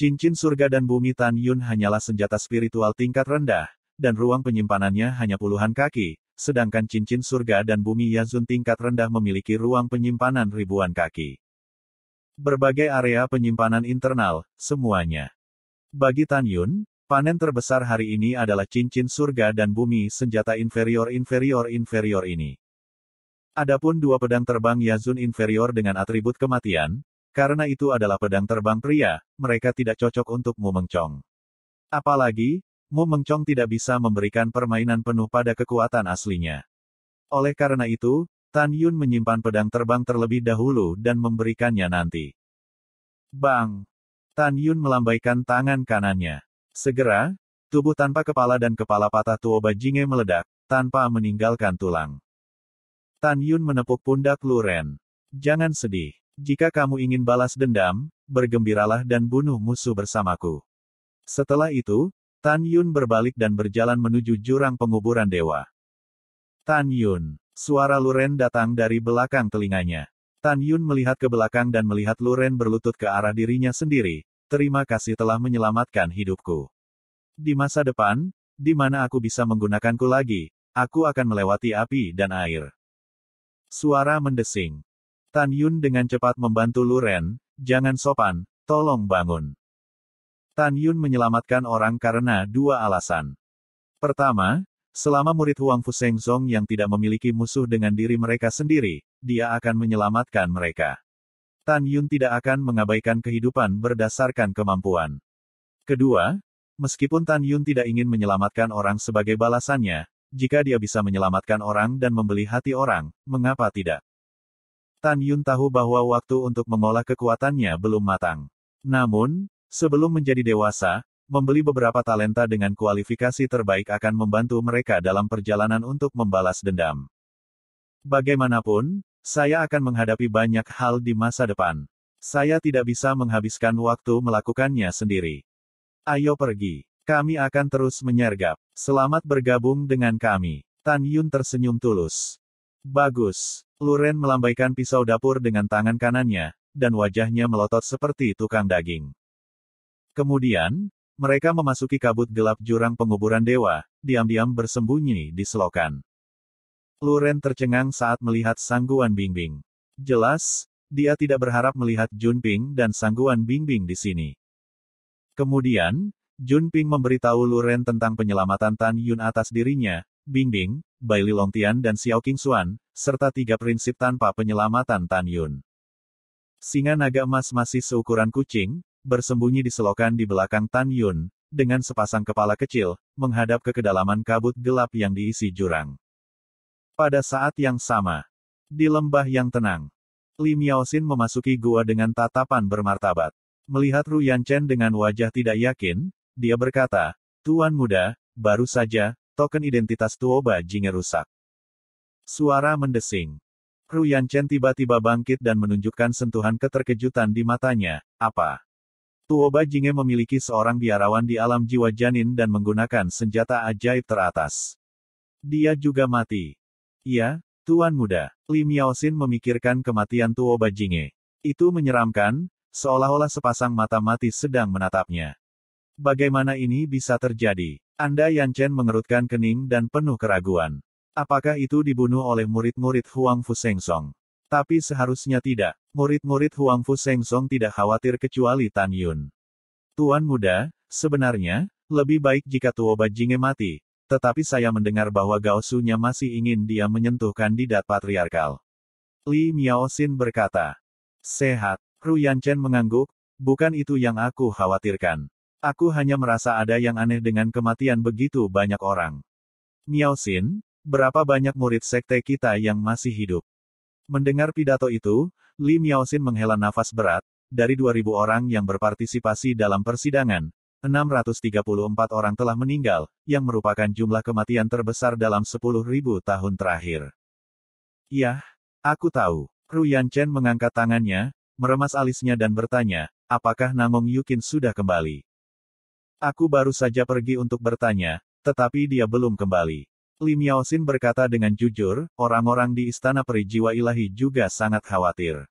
Cincin surga dan bumi Tan Yun hanyalah senjata spiritual tingkat rendah, dan ruang penyimpanannya hanya puluhan kaki, sedangkan cincin surga dan bumi Yazun tingkat rendah memiliki ruang penyimpanan ribuan kaki. Berbagai area penyimpanan internal, semuanya. Bagi Tan Yun, panen terbesar hari ini adalah cincin surga dan bumi senjata inferior-inferior-inferior ini. Adapun dua pedang terbang Yazun inferior dengan atribut kematian, karena itu adalah pedang terbang pria, mereka tidak cocok untuk Mu Mengcong. Apalagi, Mu Mengcong tidak bisa memberikan permainan penuh pada kekuatan aslinya. Oleh karena itu, Tan Yun menyimpan pedang terbang terlebih dahulu dan memberikannya nanti. Bang! Tan Yun melambaikan tangan kanannya. Segera, tubuh tanpa kepala dan kepala patah Tuoba Bajinge meledak, tanpa meninggalkan tulang. Tan Yun menepuk pundak Luren. Jangan sedih. Jika kamu ingin balas dendam, bergembiralah dan bunuh musuh bersamaku. Setelah itu, Tan Yun berbalik dan berjalan menuju jurang penguburan dewa. Tan Yun, suara Luren datang dari belakang telinganya. Tan Yun melihat ke belakang dan melihat Luren berlutut ke arah dirinya sendiri. Terima kasih telah menyelamatkan hidupku. Di masa depan, di mana aku bisa menggunakanku lagi, aku akan melewati api dan air. Suara mendesing. Tan Yun dengan cepat membantu Luren, jangan sopan, tolong bangun. Tan Yun menyelamatkan orang karena dua alasan. Pertama, selama murid Huang Seng Zong yang tidak memiliki musuh dengan diri mereka sendiri, dia akan menyelamatkan mereka. Tan Yun tidak akan mengabaikan kehidupan berdasarkan kemampuan. Kedua, meskipun Tan Yun tidak ingin menyelamatkan orang sebagai balasannya, jika dia bisa menyelamatkan orang dan membeli hati orang, mengapa tidak? Tan Yun tahu bahwa waktu untuk mengolah kekuatannya belum matang. Namun, sebelum menjadi dewasa, membeli beberapa talenta dengan kualifikasi terbaik akan membantu mereka dalam perjalanan untuk membalas dendam. Bagaimanapun, saya akan menghadapi banyak hal di masa depan. Saya tidak bisa menghabiskan waktu melakukannya sendiri. Ayo pergi. Kami akan terus menyergap. Selamat bergabung dengan kami. Tan Yun tersenyum tulus. Bagus. Luren melambaikan pisau dapur dengan tangan kanannya, dan wajahnya melotot seperti tukang daging. Kemudian, mereka memasuki kabut gelap jurang penguburan dewa, diam-diam bersembunyi di selokan. Luren tercengang saat melihat sangguan Bingbing. Jelas, dia tidak berharap melihat Junping dan sangguan Bingbing di sini. Kemudian, Junping memberitahu Luren tentang penyelamatan Tan Yun atas dirinya, Bingbing, Bai Lilongtian dan Xiao Qingxuan, serta tiga prinsip tanpa penyelamatan Tan Yun. Singa naga emas masih seukuran kucing, bersembunyi di selokan di belakang Tan Yun, dengan sepasang kepala kecil, menghadap ke kedalaman kabut gelap yang diisi jurang. Pada saat yang sama, di lembah yang tenang, Li Miaosin memasuki gua dengan tatapan bermartabat. Melihat Ru Chen dengan wajah tidak yakin, dia berkata, Tuan muda, baru saja, Token identitas Tuoba Jinge rusak. Suara mendesing. Ruyan Chen tiba-tiba bangkit dan menunjukkan sentuhan keterkejutan di matanya. Apa? Tuoba Jinge memiliki seorang biarawan di alam jiwa janin dan menggunakan senjata ajaib teratas. Dia juga mati. Iya, Tuan Muda. Lim Yaosin memikirkan kematian Tuoba Jinge. Itu menyeramkan, seolah-olah sepasang mata mati sedang menatapnya. Bagaimana ini bisa terjadi? Anda Chen mengerutkan kening dan penuh keraguan. Apakah itu dibunuh oleh murid-murid Huang Fu Song? Tapi seharusnya tidak. Murid-murid Huang Fu Song tidak khawatir kecuali Tan Yun. Tuan muda, sebenarnya, lebih baik jika Tuo Bajinge mati. Tetapi saya mendengar bahwa Gao Gaosunya masih ingin dia menyentuh kandidat patriarkal. Li Miaosin berkata. Sehat. Ru Chen mengangguk, bukan itu yang aku khawatirkan. Aku hanya merasa ada yang aneh dengan kematian begitu banyak orang. Miao Xin, berapa banyak murid sekte kita yang masih hidup? Mendengar pidato itu, Li Miao Xin menghela nafas berat, dari 2000 orang yang berpartisipasi dalam persidangan, 634 orang telah meninggal, yang merupakan jumlah kematian terbesar dalam 10.000 tahun terakhir. Yah, aku tahu. Ruyan Chen mengangkat tangannya, meremas alisnya dan bertanya, apakah Namong Yukin sudah kembali? Aku baru saja pergi untuk bertanya, tetapi dia belum kembali. Lim Yaosin berkata dengan jujur, orang-orang di Istana Perijiwa Ilahi juga sangat khawatir.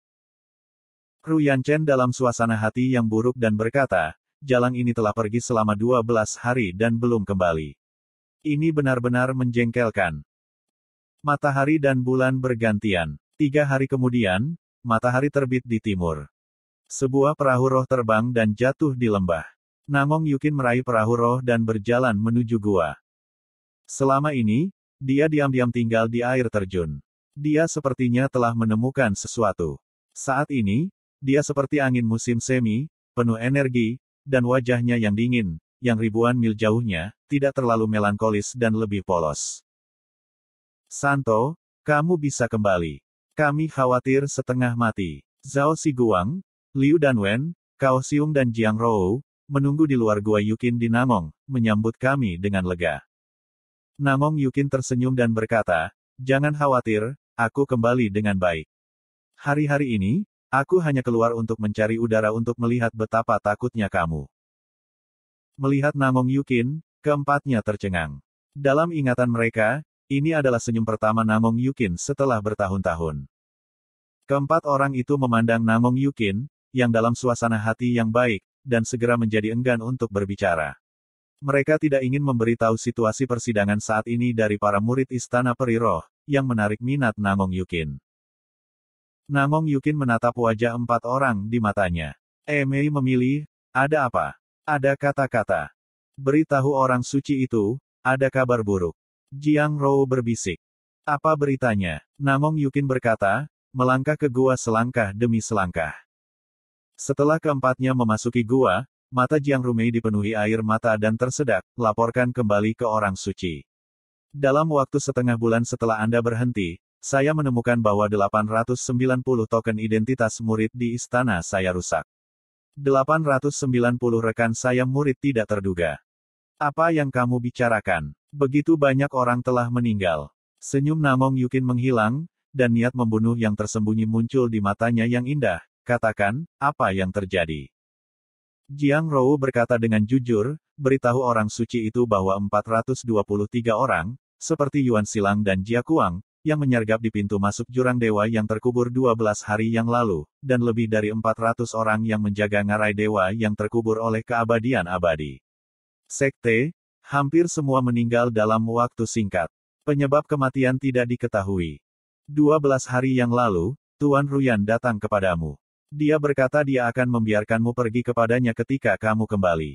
Ruyan Chen dalam suasana hati yang buruk dan berkata, jalan ini telah pergi selama 12 hari dan belum kembali. Ini benar-benar menjengkelkan. Matahari dan bulan bergantian. Tiga hari kemudian, matahari terbit di timur. Sebuah perahu roh terbang dan jatuh di lembah. Namong Yukin meraih perahu roh dan berjalan menuju gua. Selama ini, dia diam-diam tinggal di air terjun. Dia sepertinya telah menemukan sesuatu. Saat ini, dia seperti angin musim semi, penuh energi, dan wajahnya yang dingin, yang ribuan mil jauhnya, tidak terlalu melankolis dan lebih polos. Santo, kamu bisa kembali. Kami khawatir setengah mati. Zhao Si Guang, Liu Danwen, Kao Siung dan Jiang Rou, menunggu di luar gua Yukin di Namong, menyambut kami dengan lega. Namong Yukin tersenyum dan berkata, Jangan khawatir, aku kembali dengan baik. Hari-hari ini, aku hanya keluar untuk mencari udara untuk melihat betapa takutnya kamu. Melihat Namong Yukin, keempatnya tercengang. Dalam ingatan mereka, ini adalah senyum pertama Namong Yukin setelah bertahun-tahun. Keempat orang itu memandang Namong Yukin, yang dalam suasana hati yang baik, dan segera menjadi enggan untuk berbicara. Mereka tidak ingin memberitahu situasi persidangan saat ini dari para murid Istana Periroh, yang menarik minat Nangong Yukin. Nangong Yukin menatap wajah empat orang di matanya. Emei eh, memilih, ada apa? Ada kata-kata. Beritahu orang suci itu, ada kabar buruk. Jiang Rou berbisik. Apa beritanya? Nangong Yukin berkata, melangkah ke gua selangkah demi selangkah. Setelah keempatnya memasuki gua, mata Jiang Rumei dipenuhi air mata dan tersedak, laporkan kembali ke orang suci. Dalam waktu setengah bulan setelah Anda berhenti, saya menemukan bahwa 890 token identitas murid di istana saya rusak. 890 rekan saya murid tidak terduga. Apa yang kamu bicarakan? Begitu banyak orang telah meninggal. Senyum Namong Yukin menghilang, dan niat membunuh yang tersembunyi muncul di matanya yang indah, Katakan, apa yang terjadi? Jiang Rou berkata dengan jujur, beritahu orang suci itu bahwa 423 orang, seperti Yuan Silang dan Jia Kuang, yang menyergap di pintu masuk jurang dewa yang terkubur 12 hari yang lalu, dan lebih dari 400 orang yang menjaga ngarai dewa yang terkubur oleh keabadian abadi. Sekte, hampir semua meninggal dalam waktu singkat. Penyebab kematian tidak diketahui. 12 hari yang lalu, Tuan Ruyan datang kepadamu. Dia berkata dia akan membiarkanmu pergi kepadanya ketika kamu kembali.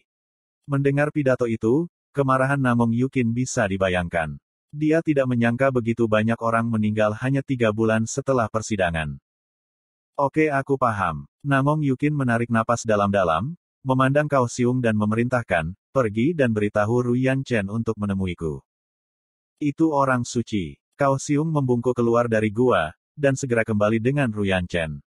Mendengar pidato itu, kemarahan Namong Yukin bisa dibayangkan. Dia tidak menyangka begitu banyak orang meninggal hanya tiga bulan setelah persidangan. Oke aku paham. Namong Yukin menarik napas dalam-dalam, memandang Kao Siung dan memerintahkan, pergi dan beritahu Ruyan Chen untuk menemuiku. Itu orang suci. Kao Siung membungkuk keluar dari gua, dan segera kembali dengan Ruyan Chen.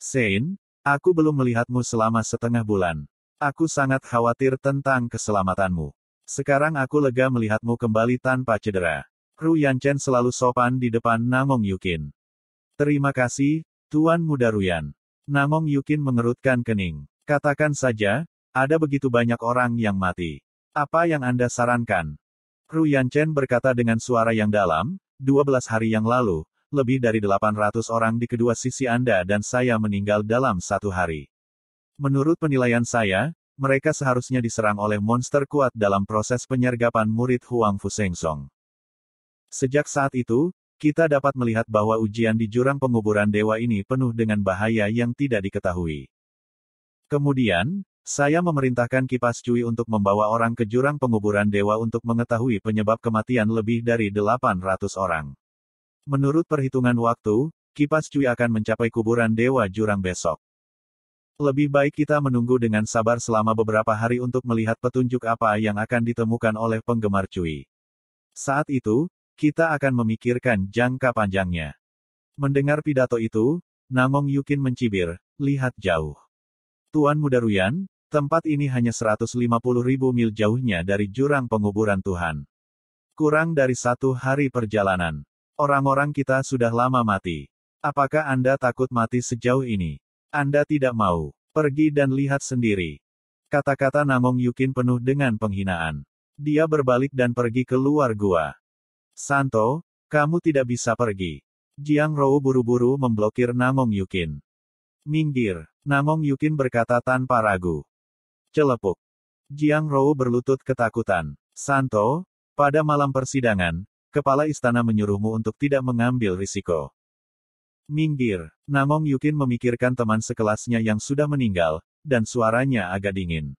Sein, aku belum melihatmu selama setengah bulan. Aku sangat khawatir tentang keselamatanmu. Sekarang aku lega melihatmu kembali tanpa cedera. Ru Yanchen selalu sopan di depan Namong Yukin. Terima kasih, Tuan Muda Ruyan. Namong Yukin mengerutkan kening. Katakan saja, ada begitu banyak orang yang mati. Apa yang Anda sarankan? Ru Yanchen berkata dengan suara yang dalam, 12 hari yang lalu, lebih dari 800 orang di kedua sisi Anda dan saya meninggal dalam satu hari. Menurut penilaian saya, mereka seharusnya diserang oleh monster kuat dalam proses penyergapan murid Huang Fusengsong. Sejak saat itu, kita dapat melihat bahwa ujian di jurang penguburan dewa ini penuh dengan bahaya yang tidak diketahui. Kemudian, saya memerintahkan kipas cui untuk membawa orang ke jurang penguburan dewa untuk mengetahui penyebab kematian lebih dari 800 orang. Menurut perhitungan waktu, kipas cuy akan mencapai kuburan Dewa Jurang besok. Lebih baik kita menunggu dengan sabar selama beberapa hari untuk melihat petunjuk apa yang akan ditemukan oleh penggemar cuy. Saat itu, kita akan memikirkan jangka panjangnya. Mendengar pidato itu, Namong Yukin mencibir, lihat jauh. Tuan Mudaruyan, tempat ini hanya 150 ribu mil jauhnya dari jurang penguburan Tuhan. Kurang dari satu hari perjalanan. Orang-orang kita sudah lama mati. Apakah Anda takut mati sejauh ini? Anda tidak mau. Pergi dan lihat sendiri. Kata-kata Namong Yukin penuh dengan penghinaan. Dia berbalik dan pergi keluar gua. Santo, kamu tidak bisa pergi. Jiang Rou buru-buru memblokir Namong Yukin. Minggir, Namong Yukin berkata tanpa ragu. Celepuk. Jiang Rou berlutut ketakutan. Santo, pada malam persidangan, Kepala istana menyuruhmu untuk tidak mengambil risiko. Minggir, Namong Yukin memikirkan teman sekelasnya yang sudah meninggal, dan suaranya agak dingin.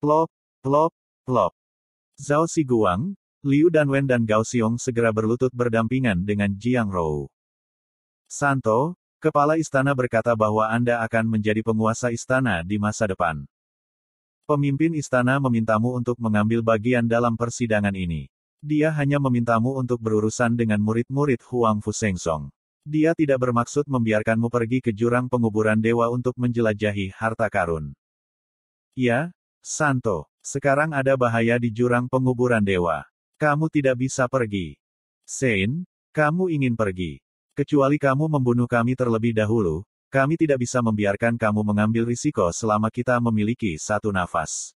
Plop, plop, plop. Zhao Siguang, Liu dan Wen dan Gao Xiong segera berlutut berdampingan dengan Jiang Rou. Santo, kepala istana berkata bahwa Anda akan menjadi penguasa istana di masa depan. Pemimpin istana memintamu untuk mengambil bagian dalam persidangan ini. Dia hanya memintamu untuk berurusan dengan murid-murid Huang Fu Sengsong. Dia tidak bermaksud membiarkanmu pergi ke jurang penguburan dewa untuk menjelajahi harta karun. Ya, Santo, sekarang ada bahaya di jurang penguburan dewa. Kamu tidak bisa pergi. Sein, kamu ingin pergi. Kecuali kamu membunuh kami terlebih dahulu, kami tidak bisa membiarkan kamu mengambil risiko selama kita memiliki satu nafas.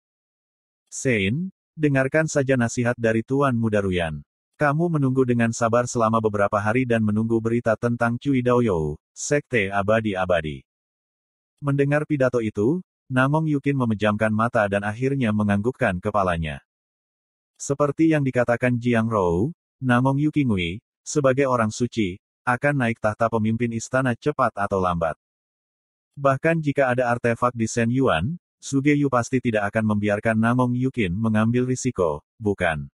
Sein, Dengarkan saja nasihat dari Tuan Muda Ruyan. Kamu menunggu dengan sabar selama beberapa hari dan menunggu berita tentang Cui Daoyou, Sekte Abadi-Abadi. Mendengar pidato itu, Namong Yukin memejamkan mata dan akhirnya menganggukkan kepalanya. Seperti yang dikatakan Jiang Rou, Namong Yukingui, sebagai orang suci, akan naik tahta pemimpin istana cepat atau lambat. Bahkan jika ada artefak di Shen Yuan, Sugeyu pasti tidak akan membiarkan Namong Yukin mengambil risiko, bukan?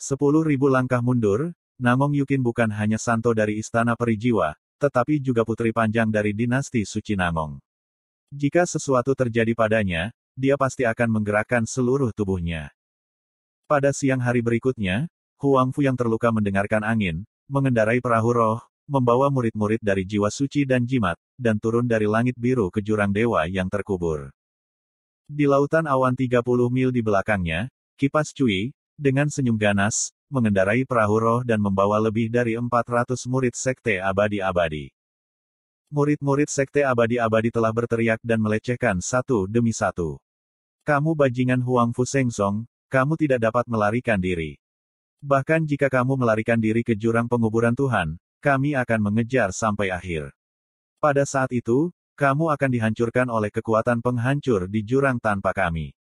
Sepuluh langkah mundur, Namong Yukin bukan hanya santo dari Istana Perijiwa, tetapi juga putri panjang dari dinasti Suci Namong. Jika sesuatu terjadi padanya, dia pasti akan menggerakkan seluruh tubuhnya. Pada siang hari berikutnya, Huang Fu yang terluka mendengarkan angin, mengendarai perahu roh, membawa murid-murid dari jiwa suci dan jimat, dan turun dari langit biru ke jurang dewa yang terkubur. Di lautan awan 30 mil di belakangnya, kipas Cui, dengan senyum ganas, mengendarai perahu roh dan membawa lebih dari 400 murid sekte abadi-abadi. Murid-murid sekte abadi-abadi telah berteriak dan melecehkan satu demi satu. Kamu bajingan Huang Fu Song, kamu tidak dapat melarikan diri. Bahkan jika kamu melarikan diri ke jurang penguburan Tuhan, kami akan mengejar sampai akhir. Pada saat itu, kamu akan dihancurkan oleh kekuatan penghancur di jurang tanpa kami.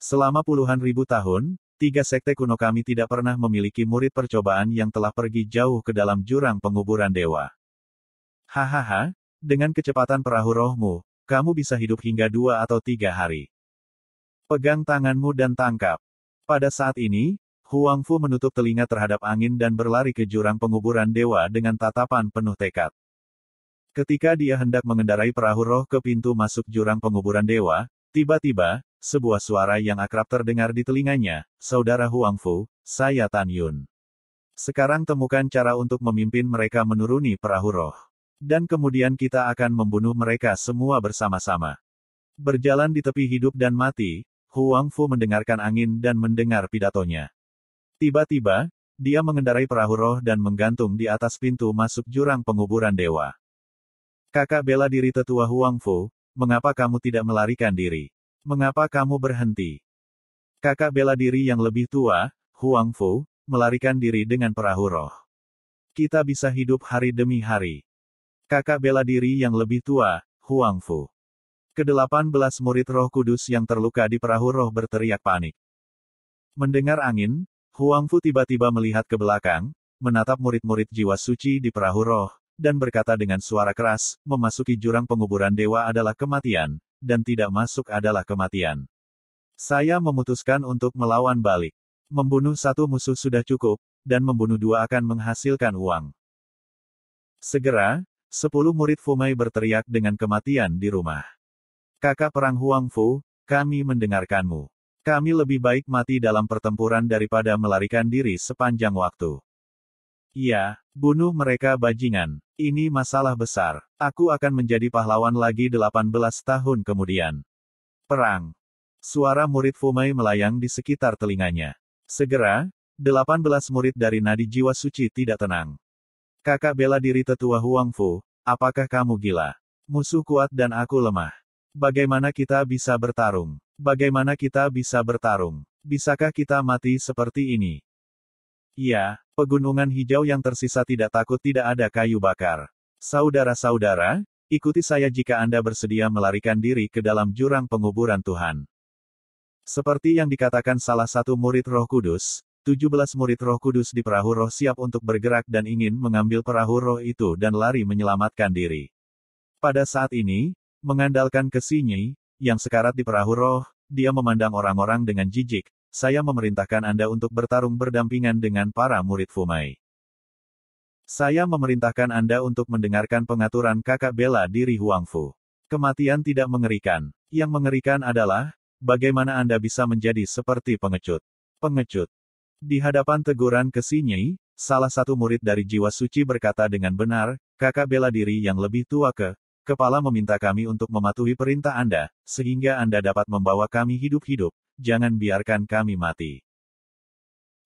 Selama puluhan ribu tahun, tiga sekte kuno kami tidak pernah memiliki murid percobaan yang telah pergi jauh ke dalam jurang penguburan dewa. Hahaha, dengan kecepatan perahu rohmu, kamu bisa hidup hingga dua atau tiga hari. Pegang tanganmu dan tangkap. Pada saat ini, Huang Fu menutup telinga terhadap angin dan berlari ke jurang penguburan dewa dengan tatapan penuh tekad. Ketika dia hendak mengendarai perahu roh ke pintu masuk jurang penguburan dewa, tiba-tiba, sebuah suara yang akrab terdengar di telinganya, Saudara Huang Fu, saya Tan Yun. Sekarang temukan cara untuk memimpin mereka menuruni perahu roh. Dan kemudian kita akan membunuh mereka semua bersama-sama. Berjalan di tepi hidup dan mati, Huang Fu mendengarkan angin dan mendengar pidatonya. Tiba-tiba, dia mengendarai perahu roh dan menggantung di atas pintu masuk jurang penguburan dewa. Kakak bela diri tetua Huang Fu, mengapa kamu tidak melarikan diri? Mengapa kamu berhenti? Kakak bela diri yang lebih tua, Huang Fu, melarikan diri dengan perahu roh. Kita bisa hidup hari demi hari. Kakak bela diri yang lebih tua, Huang Fu. Kedelapan belas murid roh kudus yang terluka di perahu roh berteriak panik. Mendengar angin, Huang Fu tiba-tiba melihat ke belakang, menatap murid-murid jiwa suci di perahu roh, dan berkata dengan suara keras, memasuki jurang penguburan dewa adalah kematian, dan tidak masuk adalah kematian. Saya memutuskan untuk melawan balik. Membunuh satu musuh sudah cukup, dan membunuh dua akan menghasilkan uang. Segera, sepuluh murid Fumai berteriak dengan kematian di rumah. Kakak perang Huang Fu, kami mendengarkanmu. Kami lebih baik mati dalam pertempuran daripada melarikan diri sepanjang waktu. Iya, bunuh mereka bajingan. Ini masalah besar. Aku akan menjadi pahlawan lagi 18 tahun kemudian. Perang. Suara murid Fumai melayang di sekitar telinganya. Segera, 18 murid dari nadi jiwa suci tidak tenang. Kakak bela diri tetua Huang Fu, apakah kamu gila? Musuh kuat dan aku lemah. Bagaimana kita bisa bertarung? Bagaimana kita bisa bertarung? Bisakah kita mati seperti ini? Iya, Pegunungan hijau yang tersisa tidak takut tidak ada kayu bakar. Saudara-saudara, ikuti saya jika Anda bersedia melarikan diri ke dalam jurang penguburan Tuhan. Seperti yang dikatakan salah satu murid roh kudus, 17 murid roh kudus di perahu roh siap untuk bergerak dan ingin mengambil perahu roh itu dan lari menyelamatkan diri. Pada saat ini, mengandalkan kesinyi, yang sekarat di perahu roh, dia memandang orang-orang dengan jijik, saya memerintahkan Anda untuk bertarung berdampingan dengan para murid Fumai. Saya memerintahkan Anda untuk mendengarkan pengaturan kakak bela diri Huang Fu. Kematian tidak mengerikan. Yang mengerikan adalah, bagaimana Anda bisa menjadi seperti pengecut. Pengecut. Di hadapan teguran ke sini, salah satu murid dari jiwa suci berkata dengan benar, kakak bela diri yang lebih tua ke, kepala meminta kami untuk mematuhi perintah Anda, sehingga Anda dapat membawa kami hidup-hidup, jangan biarkan kami mati.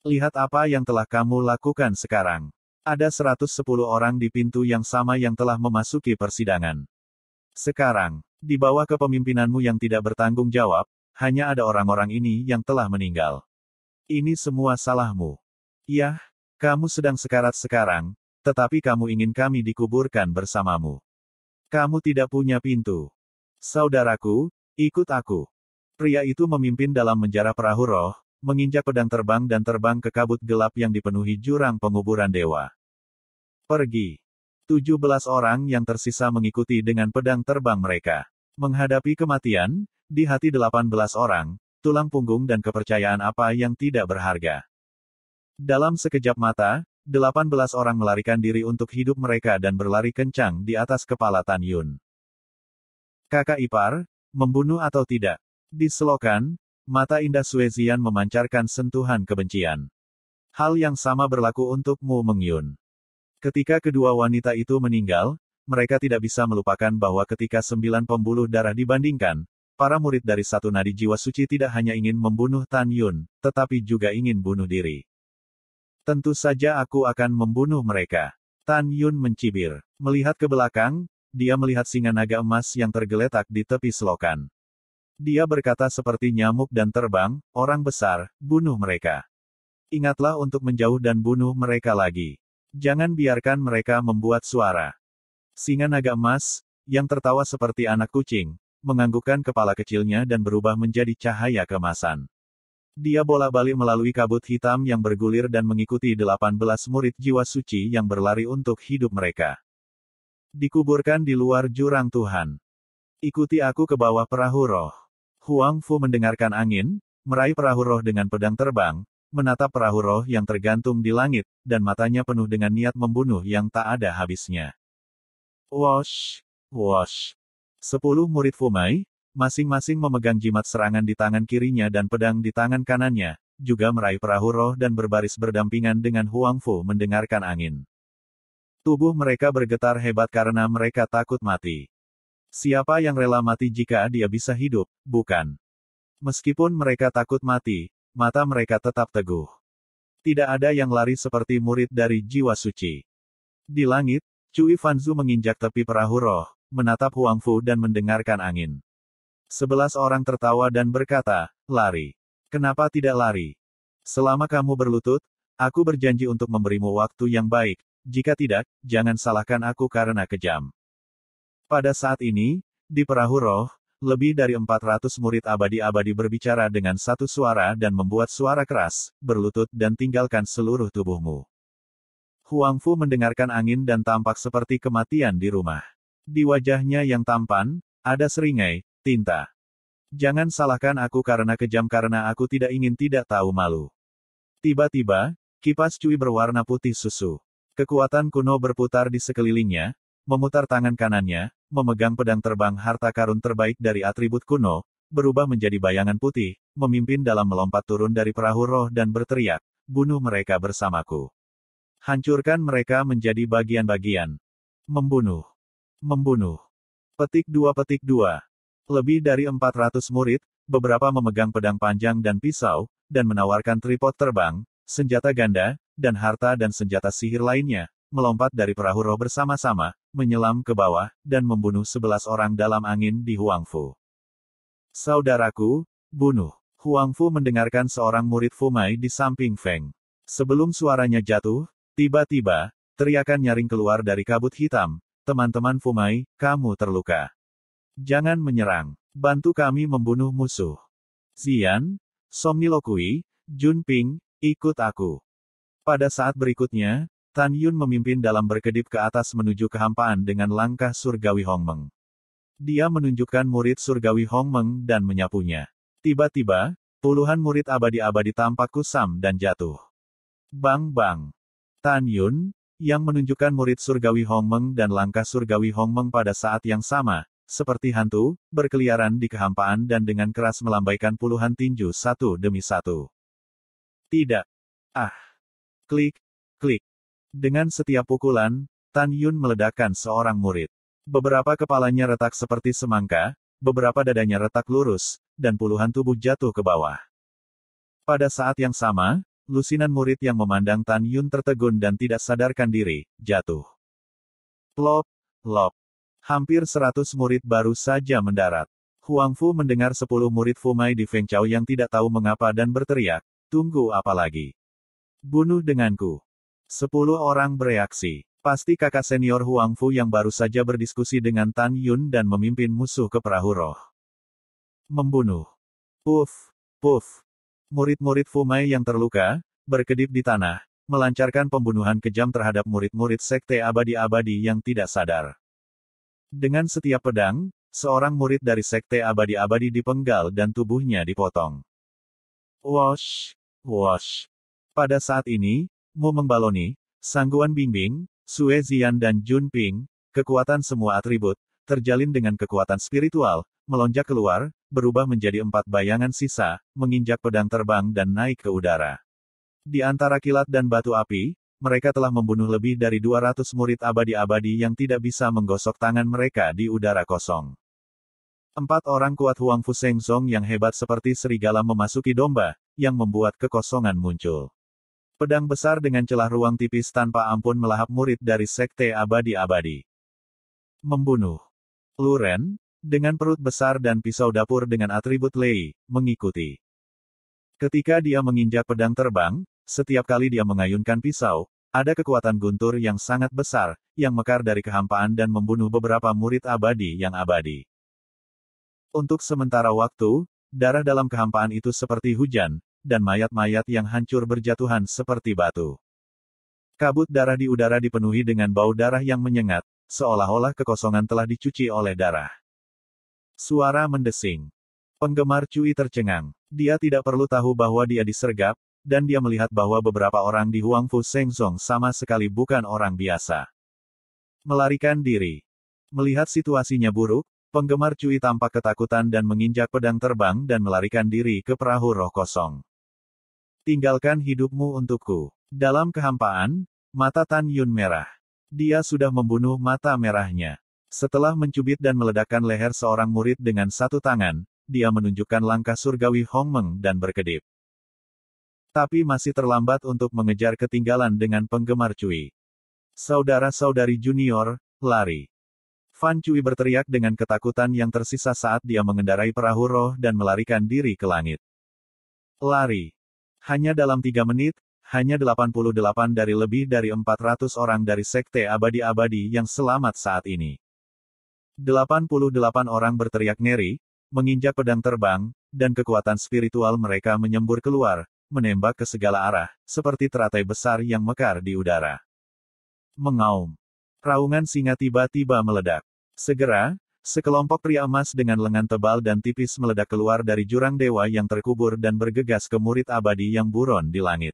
Lihat apa yang telah kamu lakukan sekarang. Ada 110 orang di pintu yang sama yang telah memasuki persidangan. Sekarang, di bawah kepemimpinanmu yang tidak bertanggung jawab, hanya ada orang-orang ini yang telah meninggal. Ini semua salahmu. Yah, kamu sedang sekarat sekarang, tetapi kamu ingin kami dikuburkan bersamamu. Kamu tidak punya pintu. Saudaraku, ikut aku. Pria itu memimpin dalam menjara perahu roh, menginjak pedang terbang dan terbang ke kabut gelap yang dipenuhi jurang penguburan dewa. Pergi. Tujuh belas orang yang tersisa mengikuti dengan pedang terbang mereka. Menghadapi kematian, di hati delapan belas orang, tulang punggung dan kepercayaan apa yang tidak berharga. Dalam sekejap mata, delapan belas orang melarikan diri untuk hidup mereka dan berlari kencang di atas kepala Tan Yun. Kakak ipar, membunuh atau tidak, di selokan, mata indah Suezian memancarkan sentuhan kebencian. Hal yang sama berlaku untuk Mu Mengyun. Ketika kedua wanita itu meninggal, mereka tidak bisa melupakan bahwa ketika sembilan pembuluh darah dibandingkan, para murid dari satu nadi jiwa suci tidak hanya ingin membunuh Tan Yun, tetapi juga ingin bunuh diri. Tentu saja aku akan membunuh mereka. Tan Yun mencibir. Melihat ke belakang, dia melihat singa naga emas yang tergeletak di tepi selokan. Dia berkata seperti nyamuk dan terbang, orang besar, bunuh mereka. Ingatlah untuk menjauh dan bunuh mereka lagi. Jangan biarkan mereka membuat suara. Singa naga emas, yang tertawa seperti anak kucing, menganggukkan kepala kecilnya dan berubah menjadi cahaya kemasan. Dia bola-balik melalui kabut hitam yang bergulir dan mengikuti 18 murid jiwa suci yang berlari untuk hidup mereka. Dikuburkan di luar jurang Tuhan. Ikuti aku ke bawah perahu roh. Huang Fu mendengarkan angin, meraih perahu roh dengan pedang terbang, menatap perahu roh yang tergantung di langit, dan matanya penuh dengan niat membunuh yang tak ada habisnya. Wash! Wash! Sepuluh murid Fumai, masing-masing memegang jimat serangan di tangan kirinya dan pedang di tangan kanannya, juga meraih perahu roh dan berbaris berdampingan dengan Huang Fu mendengarkan angin. Tubuh mereka bergetar hebat karena mereka takut mati. Siapa yang rela mati jika dia bisa hidup, bukan? Meskipun mereka takut mati, mata mereka tetap teguh. Tidak ada yang lari seperti murid dari jiwa suci. Di langit, Cui Fanzu menginjak tepi perahu roh, menatap Huang Fu dan mendengarkan angin. Sebelas orang tertawa dan berkata, lari. Kenapa tidak lari? Selama kamu berlutut, aku berjanji untuk memberimu waktu yang baik, jika tidak, jangan salahkan aku karena kejam. Pada saat ini, di perahu roh, lebih dari 400 murid abadi-abadi berbicara dengan satu suara dan membuat suara keras, berlutut dan tinggalkan seluruh tubuhmu. Huang Fu mendengarkan angin dan tampak seperti kematian di rumah. Di wajahnya yang tampan, ada seringai, tinta. Jangan salahkan aku karena kejam karena aku tidak ingin tidak tahu malu. Tiba-tiba, kipas cui berwarna putih susu. Kekuatan kuno berputar di sekelilingnya, Memutar tangan kanannya, memegang pedang terbang harta karun terbaik dari atribut kuno, berubah menjadi bayangan putih, memimpin dalam melompat turun dari perahu roh dan berteriak, bunuh mereka bersamaku. Hancurkan mereka menjadi bagian-bagian. Membunuh. Membunuh. Petik dua petik dua. Lebih dari 400 murid, beberapa memegang pedang panjang dan pisau, dan menawarkan tripod terbang, senjata ganda, dan harta dan senjata sihir lainnya, melompat dari perahu roh bersama-sama, menyelam ke bawah, dan membunuh sebelas orang dalam angin di Huangfu. Saudaraku, bunuh. Huangfu mendengarkan seorang murid Fumai di samping Feng. Sebelum suaranya jatuh, tiba-tiba, teriakan nyaring keluar dari kabut hitam, teman-teman Fumai, kamu terluka. Jangan menyerang, bantu kami membunuh musuh. Xian, Somnilokui, Junping, ikut aku. Pada saat berikutnya, Tan Yun memimpin dalam berkedip ke atas menuju kehampaan dengan langkah surgawi Hong Meng. Dia menunjukkan murid surgawi Hong Meng dan menyapunya. Tiba-tiba, puluhan murid abadi-abadi tampak kusam dan jatuh. Bang-bang. Tan Yun, yang menunjukkan murid surgawi Hong Meng dan langkah surgawi Hong Meng pada saat yang sama, seperti hantu, berkeliaran di kehampaan dan dengan keras melambaikan puluhan tinju satu demi satu. Tidak. Ah. Klik, klik. Dengan setiap pukulan, Tan Yun meledakkan seorang murid. Beberapa kepalanya retak seperti semangka, beberapa dadanya retak lurus, dan puluhan tubuh jatuh ke bawah. Pada saat yang sama, lusinan murid yang memandang Tan Yun tertegun dan tidak sadarkan diri, jatuh. Plop, plop. Hampir seratus murid baru saja mendarat. Huang Fu mendengar sepuluh murid Fumai di Feng Chao yang tidak tahu mengapa dan berteriak, tunggu apa lagi? Bunuh denganku. Sepuluh orang bereaksi. Pasti kakak senior Huang Fu yang baru saja berdiskusi dengan Tan Yun dan memimpin musuh ke perahu roh. Membunuh. Puf, puf. Murid-murid Fu Mai yang terluka, berkedip di tanah, melancarkan pembunuhan kejam terhadap murid-murid sekte abadi-abadi yang tidak sadar. Dengan setiap pedang, seorang murid dari sekte abadi-abadi dipenggal dan tubuhnya dipotong. Wash, wash. Pada saat ini, Mu Membaloni, Sangguan Bingbing, Sue Zian dan Jun Ping, kekuatan semua atribut, terjalin dengan kekuatan spiritual, melonjak keluar, berubah menjadi empat bayangan sisa, menginjak pedang terbang dan naik ke udara. Di antara kilat dan batu api, mereka telah membunuh lebih dari 200 murid abadi-abadi yang tidak bisa menggosok tangan mereka di udara kosong. Empat orang kuat Huang Fuseng Song yang hebat seperti serigala memasuki domba, yang membuat kekosongan muncul. Pedang besar dengan celah ruang tipis tanpa ampun melahap murid dari sekte abadi-abadi. Membunuh. Luren, dengan perut besar dan pisau dapur dengan atribut Lei, mengikuti. Ketika dia menginjak pedang terbang, setiap kali dia mengayunkan pisau, ada kekuatan guntur yang sangat besar, yang mekar dari kehampaan dan membunuh beberapa murid abadi yang abadi. Untuk sementara waktu, darah dalam kehampaan itu seperti hujan, dan mayat-mayat yang hancur berjatuhan seperti batu. Kabut darah di udara dipenuhi dengan bau darah yang menyengat, seolah-olah kekosongan telah dicuci oleh darah. Suara mendesing. Penggemar Cui tercengang. Dia tidak perlu tahu bahwa dia disergap, dan dia melihat bahwa beberapa orang di Huangfu Sengzong sama sekali bukan orang biasa. Melarikan diri. Melihat situasinya buruk, penggemar Cui tampak ketakutan dan menginjak pedang terbang dan melarikan diri ke perahu roh kosong. Tinggalkan hidupmu untukku. Dalam kehampaan, mata Tan Yun merah. Dia sudah membunuh mata merahnya. Setelah mencubit dan meledakkan leher seorang murid dengan satu tangan, dia menunjukkan langkah surgawi Hong Meng dan berkedip. Tapi masih terlambat untuk mengejar ketinggalan dengan penggemar Cui. Saudara-saudari junior, lari. Fan Cui berteriak dengan ketakutan yang tersisa saat dia mengendarai perahu roh dan melarikan diri ke langit. Lari. Hanya dalam tiga menit, hanya 88 dari lebih dari 400 orang dari Sekte Abadi-Abadi yang selamat saat ini. 88 orang berteriak ngeri, menginjak pedang terbang, dan kekuatan spiritual mereka menyembur keluar, menembak ke segala arah, seperti teratai besar yang mekar di udara. Mengaum. Raungan singa tiba-tiba meledak. Segera, Sekelompok pria emas dengan lengan tebal dan tipis meledak keluar dari jurang dewa yang terkubur dan bergegas ke murid abadi yang buron di langit.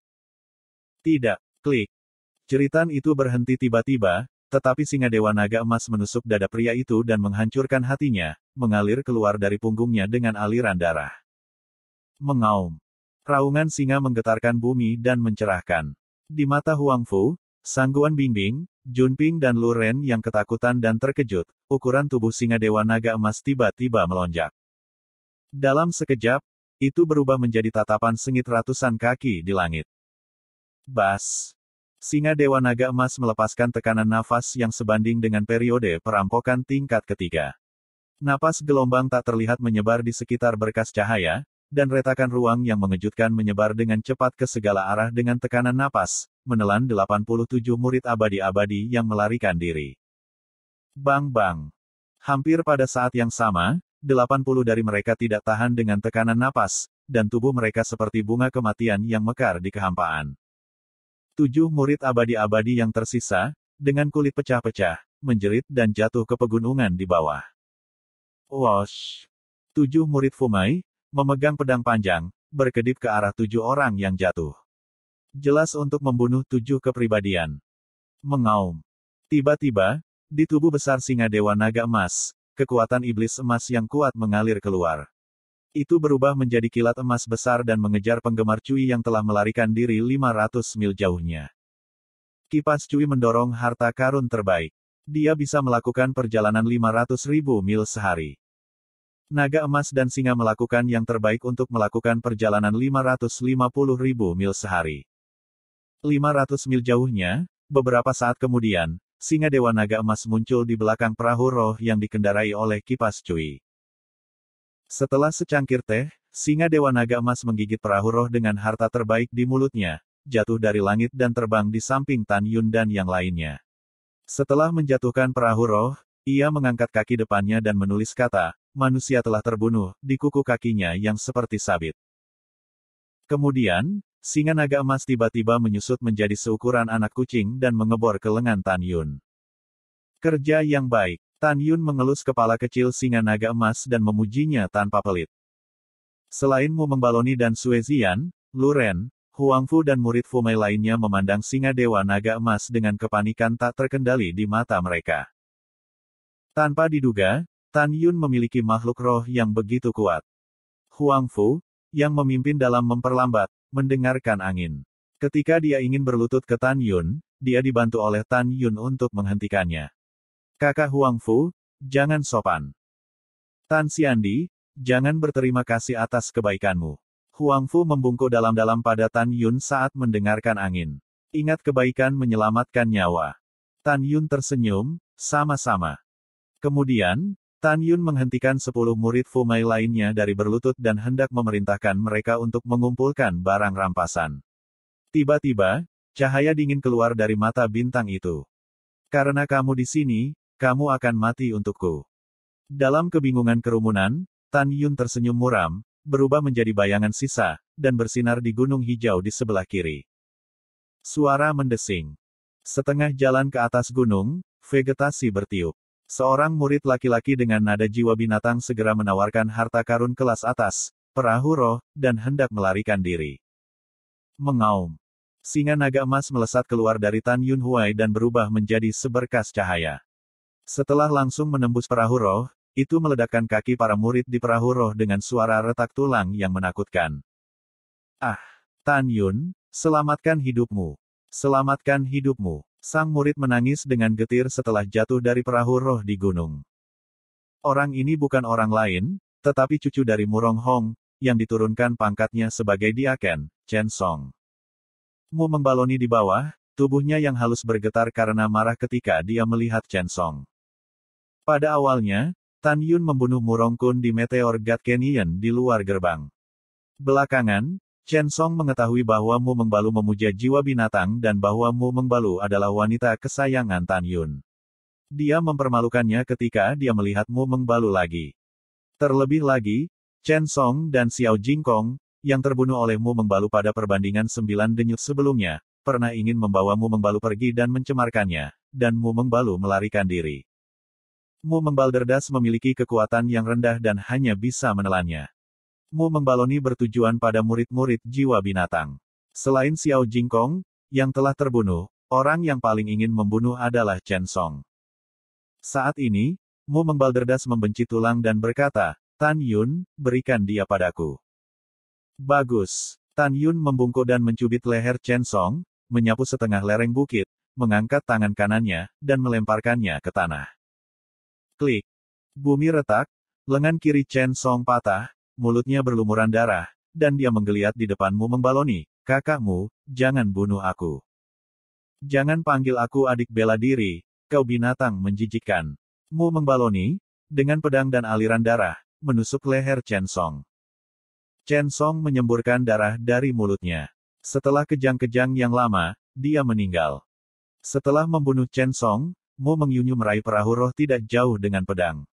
Tidak, klik. Jeritan itu berhenti tiba-tiba, tetapi singa dewa naga emas menusuk dada pria itu dan menghancurkan hatinya, mengalir keluar dari punggungnya dengan aliran darah. Mengaum. Raungan singa menggetarkan bumi dan mencerahkan. Di mata Huang Fu, Sangguan Bingbing, Junping dan Luren yang ketakutan dan terkejut, ukuran tubuh singa Dewa Naga Emas tiba-tiba melonjak. Dalam sekejap, itu berubah menjadi tatapan sengit ratusan kaki di langit. Bas! Singa Dewa Naga Emas melepaskan tekanan nafas yang sebanding dengan periode perampokan tingkat ketiga. Napas gelombang tak terlihat menyebar di sekitar berkas cahaya, dan retakan ruang yang mengejutkan menyebar dengan cepat ke segala arah dengan tekanan napas, menelan 87 murid abadi-abadi yang melarikan diri. Bang-bang. Hampir pada saat yang sama, 80 dari mereka tidak tahan dengan tekanan napas, dan tubuh mereka seperti bunga kematian yang mekar di kehampaan. Tujuh murid abadi-abadi yang tersisa, dengan kulit pecah-pecah, menjerit dan jatuh ke pegunungan di bawah. Wash! Tujuh murid Fumai, memegang pedang panjang, berkedip ke arah tujuh orang yang jatuh. Jelas untuk membunuh tujuh kepribadian. Mengaum. Tiba-tiba, di tubuh besar singa Dewa Naga Emas, kekuatan iblis emas yang kuat mengalir keluar. Itu berubah menjadi kilat emas besar dan mengejar penggemar Cui yang telah melarikan diri 500 mil jauhnya. Kipas Cui mendorong harta karun terbaik. Dia bisa melakukan perjalanan 500 ribu mil sehari. Naga emas dan singa melakukan yang terbaik untuk melakukan perjalanan 550 ribu mil sehari. 500 mil jauhnya, beberapa saat kemudian, singa Dewa Naga Emas muncul di belakang perahu roh yang dikendarai oleh kipas cuy. Setelah secangkir teh, singa Dewa Naga Emas menggigit perahu roh dengan harta terbaik di mulutnya, jatuh dari langit dan terbang di samping Tan Yun dan yang lainnya. Setelah menjatuhkan perahu roh, ia mengangkat kaki depannya dan menulis kata, manusia telah terbunuh, di kuku kakinya yang seperti sabit. Kemudian, Singa naga emas tiba-tiba menyusut menjadi seukuran anak kucing dan mengebor ke lengan Tan Yun. Kerja yang baik. Tan Yun mengelus kepala kecil singa naga emas dan memujinya tanpa pelit. Selain Mu Mengbaloni dan Suezian, Luren, Fu dan murid Fumei lainnya memandang singa dewa naga emas dengan kepanikan tak terkendali di mata mereka. Tanpa diduga, Tan Yun memiliki makhluk roh yang begitu kuat. Huang Fu yang memimpin dalam memperlambat, mendengarkan angin. Ketika dia ingin berlutut ke Tan Yun, dia dibantu oleh Tan Yun untuk menghentikannya. Kakak Huang Fu, jangan sopan. Tan Xiandi, jangan berterima kasih atas kebaikanmu. Huang Fu membungkuk dalam-dalam pada Tan Yun saat mendengarkan angin. Ingat kebaikan menyelamatkan nyawa. Tan Yun tersenyum, sama-sama. Kemudian, Tan Yun menghentikan sepuluh murid Fumai lainnya dari berlutut dan hendak memerintahkan mereka untuk mengumpulkan barang rampasan. Tiba-tiba, cahaya dingin keluar dari mata bintang itu. Karena kamu di sini, kamu akan mati untukku. Dalam kebingungan kerumunan, Tan Yun tersenyum muram, berubah menjadi bayangan sisa, dan bersinar di gunung hijau di sebelah kiri. Suara mendesing. Setengah jalan ke atas gunung, vegetasi bertiup. Seorang murid laki-laki dengan nada jiwa binatang segera menawarkan harta karun kelas atas, perahu roh, dan hendak melarikan diri. Mengaum. Singa naga emas melesat keluar dari Tan Yun Huai dan berubah menjadi seberkas cahaya. Setelah langsung menembus perahu roh, itu meledakkan kaki para murid di perahu roh dengan suara retak tulang yang menakutkan. Ah, Tan Yun, selamatkan hidupmu. Selamatkan hidupmu. Sang murid menangis dengan getir setelah jatuh dari perahu roh di gunung. Orang ini bukan orang lain, tetapi cucu dari Murong Hong, yang diturunkan pangkatnya sebagai diaken, Chen Song. Mu membaloni di bawah, tubuhnya yang halus bergetar karena marah ketika dia melihat Chen Song. Pada awalnya, Tan Yun membunuh Murong Kun di Meteor God Canyon di luar gerbang. Belakangan, Chen Song mengetahui bahwa Mu Mengbalu memuja jiwa binatang dan bahwa Mu Mengbalu adalah wanita kesayangan Tan Yun. Dia mempermalukannya ketika dia melihat Mu Mengbalu lagi. Terlebih lagi, Chen Song dan Xiao Jingkong, yang terbunuh oleh Mu Mengbalu pada perbandingan sembilan denyut sebelumnya, pernah ingin membawa Mu Mengbalu pergi dan mencemarkannya, dan Mu Mengbalu melarikan diri. Mu Mengbalderdas memiliki kekuatan yang rendah dan hanya bisa menelannya. Mu membaloni bertujuan pada murid-murid jiwa binatang. Selain Xiao Jingkong, yang telah terbunuh, orang yang paling ingin membunuh adalah Chen Song. Saat ini, Mu membalderdas membenci tulang dan berkata, Tan Yun, berikan dia padaku. Bagus. Tan Yun membungkuk dan mencubit leher Chen Song, menyapu setengah lereng bukit, mengangkat tangan kanannya, dan melemparkannya ke tanah. Klik. Bumi retak, lengan kiri Chen Song patah, mulutnya berlumuran darah, dan dia menggeliat di depanmu membaloni, kakakmu, jangan bunuh aku. Jangan panggil aku adik bela diri, kau binatang menjijikkan. Mu membaloni, dengan pedang dan aliran darah, menusuk leher Chen Song. Chen Song menyemburkan darah dari mulutnya. Setelah kejang-kejang yang lama, dia meninggal. Setelah membunuh Chen Song, Mu Mengyu meraih perahu roh tidak jauh dengan pedang.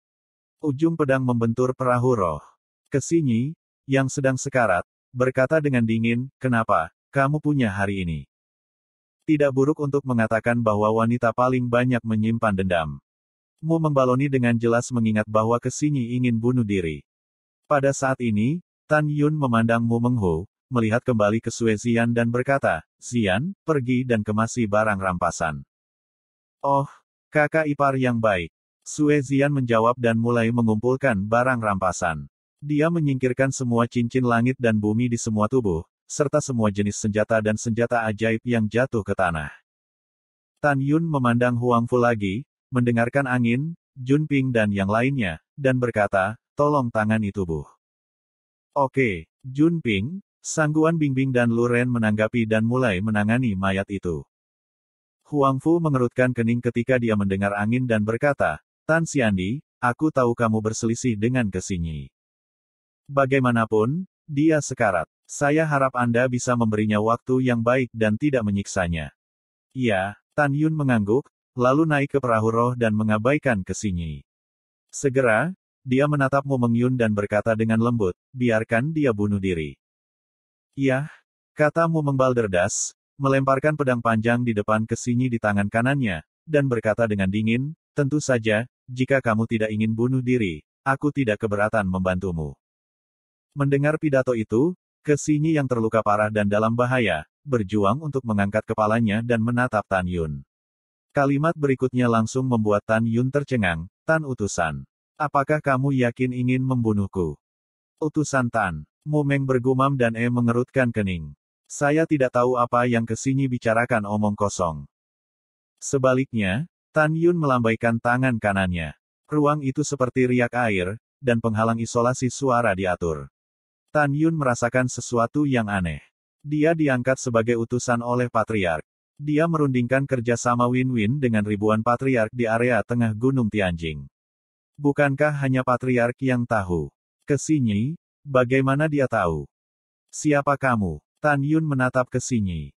Ujung pedang membentur perahu roh ke sini, yang sedang sekarat, berkata dengan dingin, kenapa, kamu punya hari ini. Tidak buruk untuk mengatakan bahwa wanita paling banyak menyimpan dendam. Mu membaloni dengan jelas mengingat bahwa Kesinyi ingin bunuh diri. Pada saat ini, Tan Yun memandang Mu Menghu, melihat kembali ke Sue Zian dan berkata, Zian, pergi dan kemasi barang rampasan. Oh, kakak ipar yang baik. Sue Zian menjawab dan mulai mengumpulkan barang rampasan. Dia menyingkirkan semua cincin langit dan bumi di semua tubuh, serta semua jenis senjata dan senjata ajaib yang jatuh ke tanah. Tan Yun memandang Huang Fu lagi, mendengarkan angin, Jun Ping dan yang lainnya, dan berkata, tolong tangani tubuh. Oke, Jun Ping, Sangguan Bingbing dan Luren menanggapi dan mulai menangani mayat itu. Huang Fu mengerutkan kening ketika dia mendengar angin dan berkata, Tan Xiandi, aku tahu kamu berselisih dengan Kesinyi. Bagaimanapun, dia sekarat. Saya harap Anda bisa memberinya waktu yang baik dan tidak menyiksanya. Iya, Tan Yun mengangguk, lalu naik ke perahu roh dan mengabaikan ke kesinyi. Segera, dia menatap menatapmu mengyun dan berkata dengan lembut, biarkan dia bunuh diri. Yah, katamu Mengbalderdas, melemparkan pedang panjang di depan ke kesinyi di tangan kanannya, dan berkata dengan dingin, tentu saja, jika kamu tidak ingin bunuh diri, aku tidak keberatan membantumu. Mendengar pidato itu, Kesinyi yang terluka parah dan dalam bahaya, berjuang untuk mengangkat kepalanya dan menatap Tan Yun. Kalimat berikutnya langsung membuat Tan Yun tercengang, Tan utusan. Apakah kamu yakin ingin membunuhku? Utusan Tan, Mumeng bergumam dan E mengerutkan kening. Saya tidak tahu apa yang Kesinyi bicarakan omong kosong. Sebaliknya, Tan Yun melambaikan tangan kanannya. Ruang itu seperti riak air, dan penghalang isolasi suara diatur. Tan Yun merasakan sesuatu yang aneh. Dia diangkat sebagai utusan oleh patriark. Dia merundingkan kerja sama Win-Win dengan ribuan patriark di area tengah Gunung Tianjing. Bukankah hanya patriark yang tahu? Kesinyi, bagaimana dia tahu? Siapa kamu? Tan Yun menatap Kesinyi.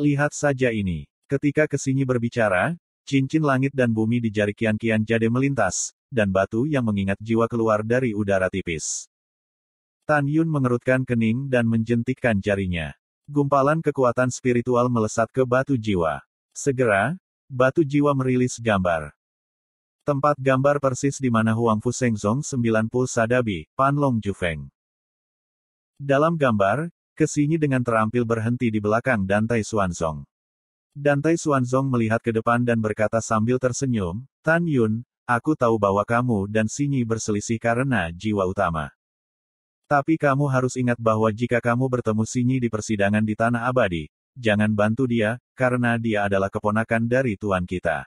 Lihat saja ini. Ketika Kesinyi berbicara, cincin langit dan bumi di jari kian-kian jade melintas, dan batu yang mengingat jiwa keluar dari udara tipis. Tan Yun mengerutkan kening dan menjentikkan jarinya. Gumpalan kekuatan spiritual melesat ke batu jiwa. Segera, batu jiwa merilis gambar. Tempat gambar persis di mana Huang Fu 90 sadabi pulsa Pan Long Jufeng. Dalam gambar, Kesinyi dengan terampil berhenti di belakang Dantai Suanzong. Dantai Suanzong melihat ke depan dan berkata sambil tersenyum, Tan Yun, aku tahu bahwa kamu dan Sinyi berselisih karena jiwa utama. Tapi kamu harus ingat bahwa jika kamu bertemu Sinyi di persidangan di Tanah Abadi, jangan bantu dia, karena dia adalah keponakan dari tuan kita.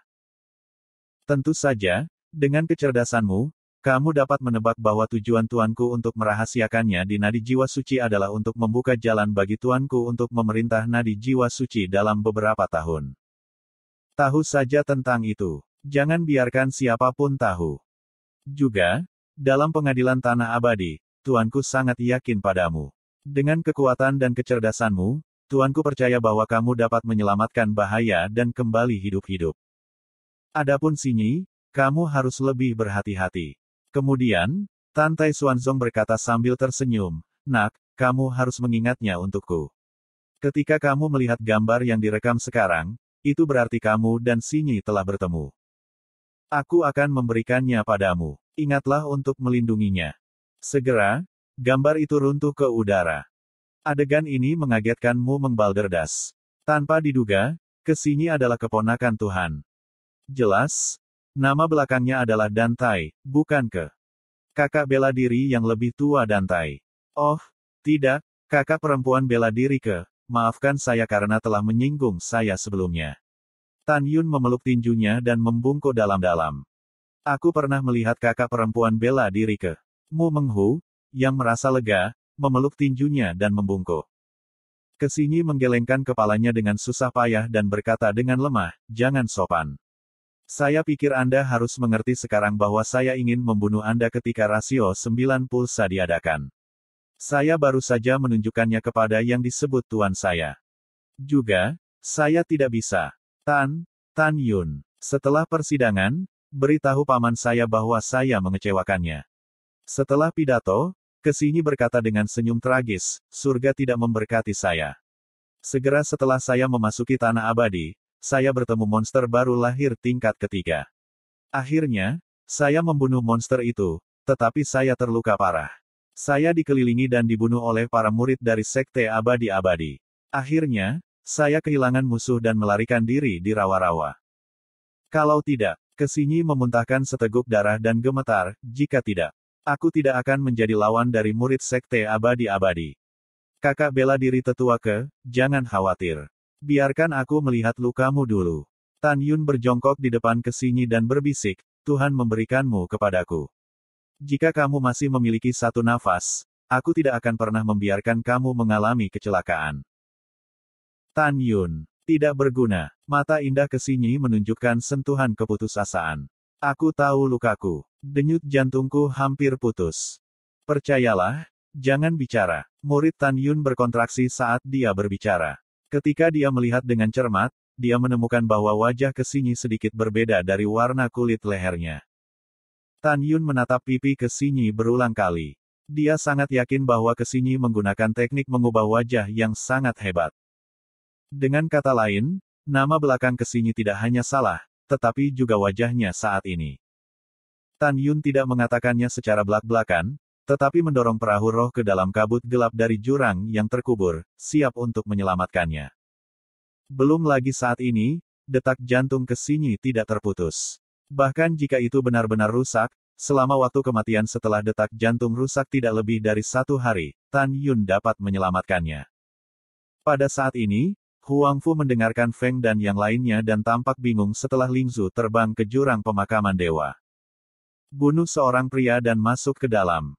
Tentu saja, dengan kecerdasanmu, kamu dapat menebak bahwa tujuan Tuanku untuk merahasiakannya di nadi jiwa suci adalah untuk membuka jalan bagi Tuanku untuk memerintah nadi jiwa suci dalam beberapa tahun. Tahu saja tentang itu. Jangan biarkan siapapun tahu. Juga, dalam pengadilan tanah abadi, Tuanku sangat yakin padamu. Dengan kekuatan dan kecerdasanmu, Tuanku percaya bahwa kamu dapat menyelamatkan bahaya dan kembali hidup-hidup. Adapun Sini, kamu harus lebih berhati-hati. Kemudian, Tantai Suanzong berkata sambil tersenyum, Nak, kamu harus mengingatnya untukku. Ketika kamu melihat gambar yang direkam sekarang, itu berarti kamu dan Sinyi telah bertemu. Aku akan memberikannya padamu. Ingatlah untuk melindunginya. Segera, gambar itu runtuh ke udara. Adegan ini mengagetkanmu mengbalderdas. Tanpa diduga, Kesini adalah keponakan Tuhan. Jelas, nama belakangnya adalah Dantai, bukan ke. Kakak bela diri yang lebih tua Dantai. Oh, tidak, kakak perempuan bela diri ke, maafkan saya karena telah menyinggung saya sebelumnya. Tan Yun memeluk tinjunya dan membungkuk dalam-dalam. Aku pernah melihat kakak perempuan bela diri ke. Mu Menghu, yang merasa lega, memeluk tinjunya dan membungkuk. Kesini menggelengkan kepalanya dengan susah payah dan berkata dengan lemah, jangan sopan. Saya pikir Anda harus mengerti sekarang bahwa saya ingin membunuh Anda ketika rasio 9 pulsa diadakan. Saya baru saja menunjukkannya kepada yang disebut tuan saya. Juga, saya tidak bisa. Tan, Tan Yun. Setelah persidangan, beritahu paman saya bahwa saya mengecewakannya. Setelah pidato, Kesini berkata dengan senyum tragis, surga tidak memberkati saya. Segera setelah saya memasuki tanah abadi, saya bertemu monster baru lahir tingkat ketiga. Akhirnya, saya membunuh monster itu, tetapi saya terluka parah. Saya dikelilingi dan dibunuh oleh para murid dari sekte abadi-abadi. Akhirnya, saya kehilangan musuh dan melarikan diri di rawa-rawa. Kalau tidak, Kesinyi memuntahkan seteguk darah dan gemetar, jika tidak, Aku tidak akan menjadi lawan dari murid sekte abadi-abadi. Kakak bela diri tetua ke, jangan khawatir. Biarkan aku melihat lukamu dulu. Tan Yun berjongkok di depan kesinyi dan berbisik, Tuhan memberikanmu kepadaku. Jika kamu masih memiliki satu nafas, aku tidak akan pernah membiarkan kamu mengalami kecelakaan. Tan Yun, tidak berguna. Mata indah kesinyi menunjukkan sentuhan keputusasaan. Aku tahu lukaku. Denyut jantungku hampir putus. Percayalah, jangan bicara. Murid Tan Yun berkontraksi saat dia berbicara. Ketika dia melihat dengan cermat, dia menemukan bahwa wajah Kesinyi sedikit berbeda dari warna kulit lehernya. Tan Yun menatap pipi Kesinyi berulang kali. Dia sangat yakin bahwa Kesinyi menggunakan teknik mengubah wajah yang sangat hebat. Dengan kata lain, nama belakang Kesinyi tidak hanya salah, tetapi juga wajahnya saat ini. Tan Yun tidak mengatakannya secara belak-belakan, tetapi mendorong perahu roh ke dalam kabut gelap dari jurang yang terkubur, siap untuk menyelamatkannya. Belum lagi saat ini, detak jantung ke sini tidak terputus. Bahkan jika itu benar-benar rusak, selama waktu kematian setelah detak jantung rusak tidak lebih dari satu hari, Tan Yun dapat menyelamatkannya. Pada saat ini, Huang Fu mendengarkan Feng dan yang lainnya dan tampak bingung setelah Ling Zhu terbang ke jurang pemakaman dewa. Bunuh seorang pria dan masuk ke dalam.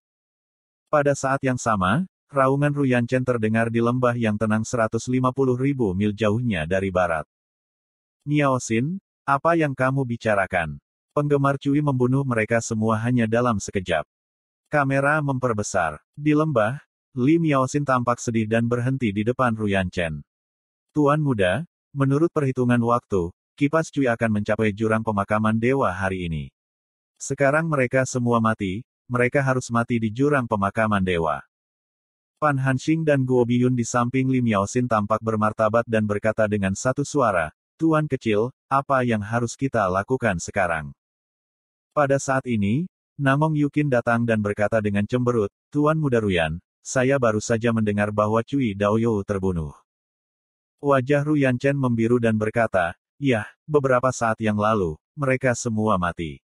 Pada saat yang sama, raungan Ruyan Chen terdengar di lembah yang tenang 150 ribu mil jauhnya dari barat. Niaosin, apa yang kamu bicarakan? Penggemar Cui membunuh mereka semua hanya dalam sekejap. Kamera memperbesar. Di lembah, Li Miao Xin tampak sedih dan berhenti di depan Ruyan Chen. Tuan Muda, menurut perhitungan waktu, kipas cuy akan mencapai jurang pemakaman dewa hari ini. Sekarang mereka semua mati, mereka harus mati di jurang pemakaman dewa. Pan Hanxing dan Guo Biyun di samping Lim Yaosin tampak bermartabat dan berkata dengan satu suara, Tuan kecil, apa yang harus kita lakukan sekarang? Pada saat ini, Namong Yukin datang dan berkata dengan cemberut, Tuan Muda Ruyan, saya baru saja mendengar bahwa Cui Daoyou terbunuh. Wajah Yanchen membiru dan berkata, "Ya, beberapa saat yang lalu, mereka semua mati.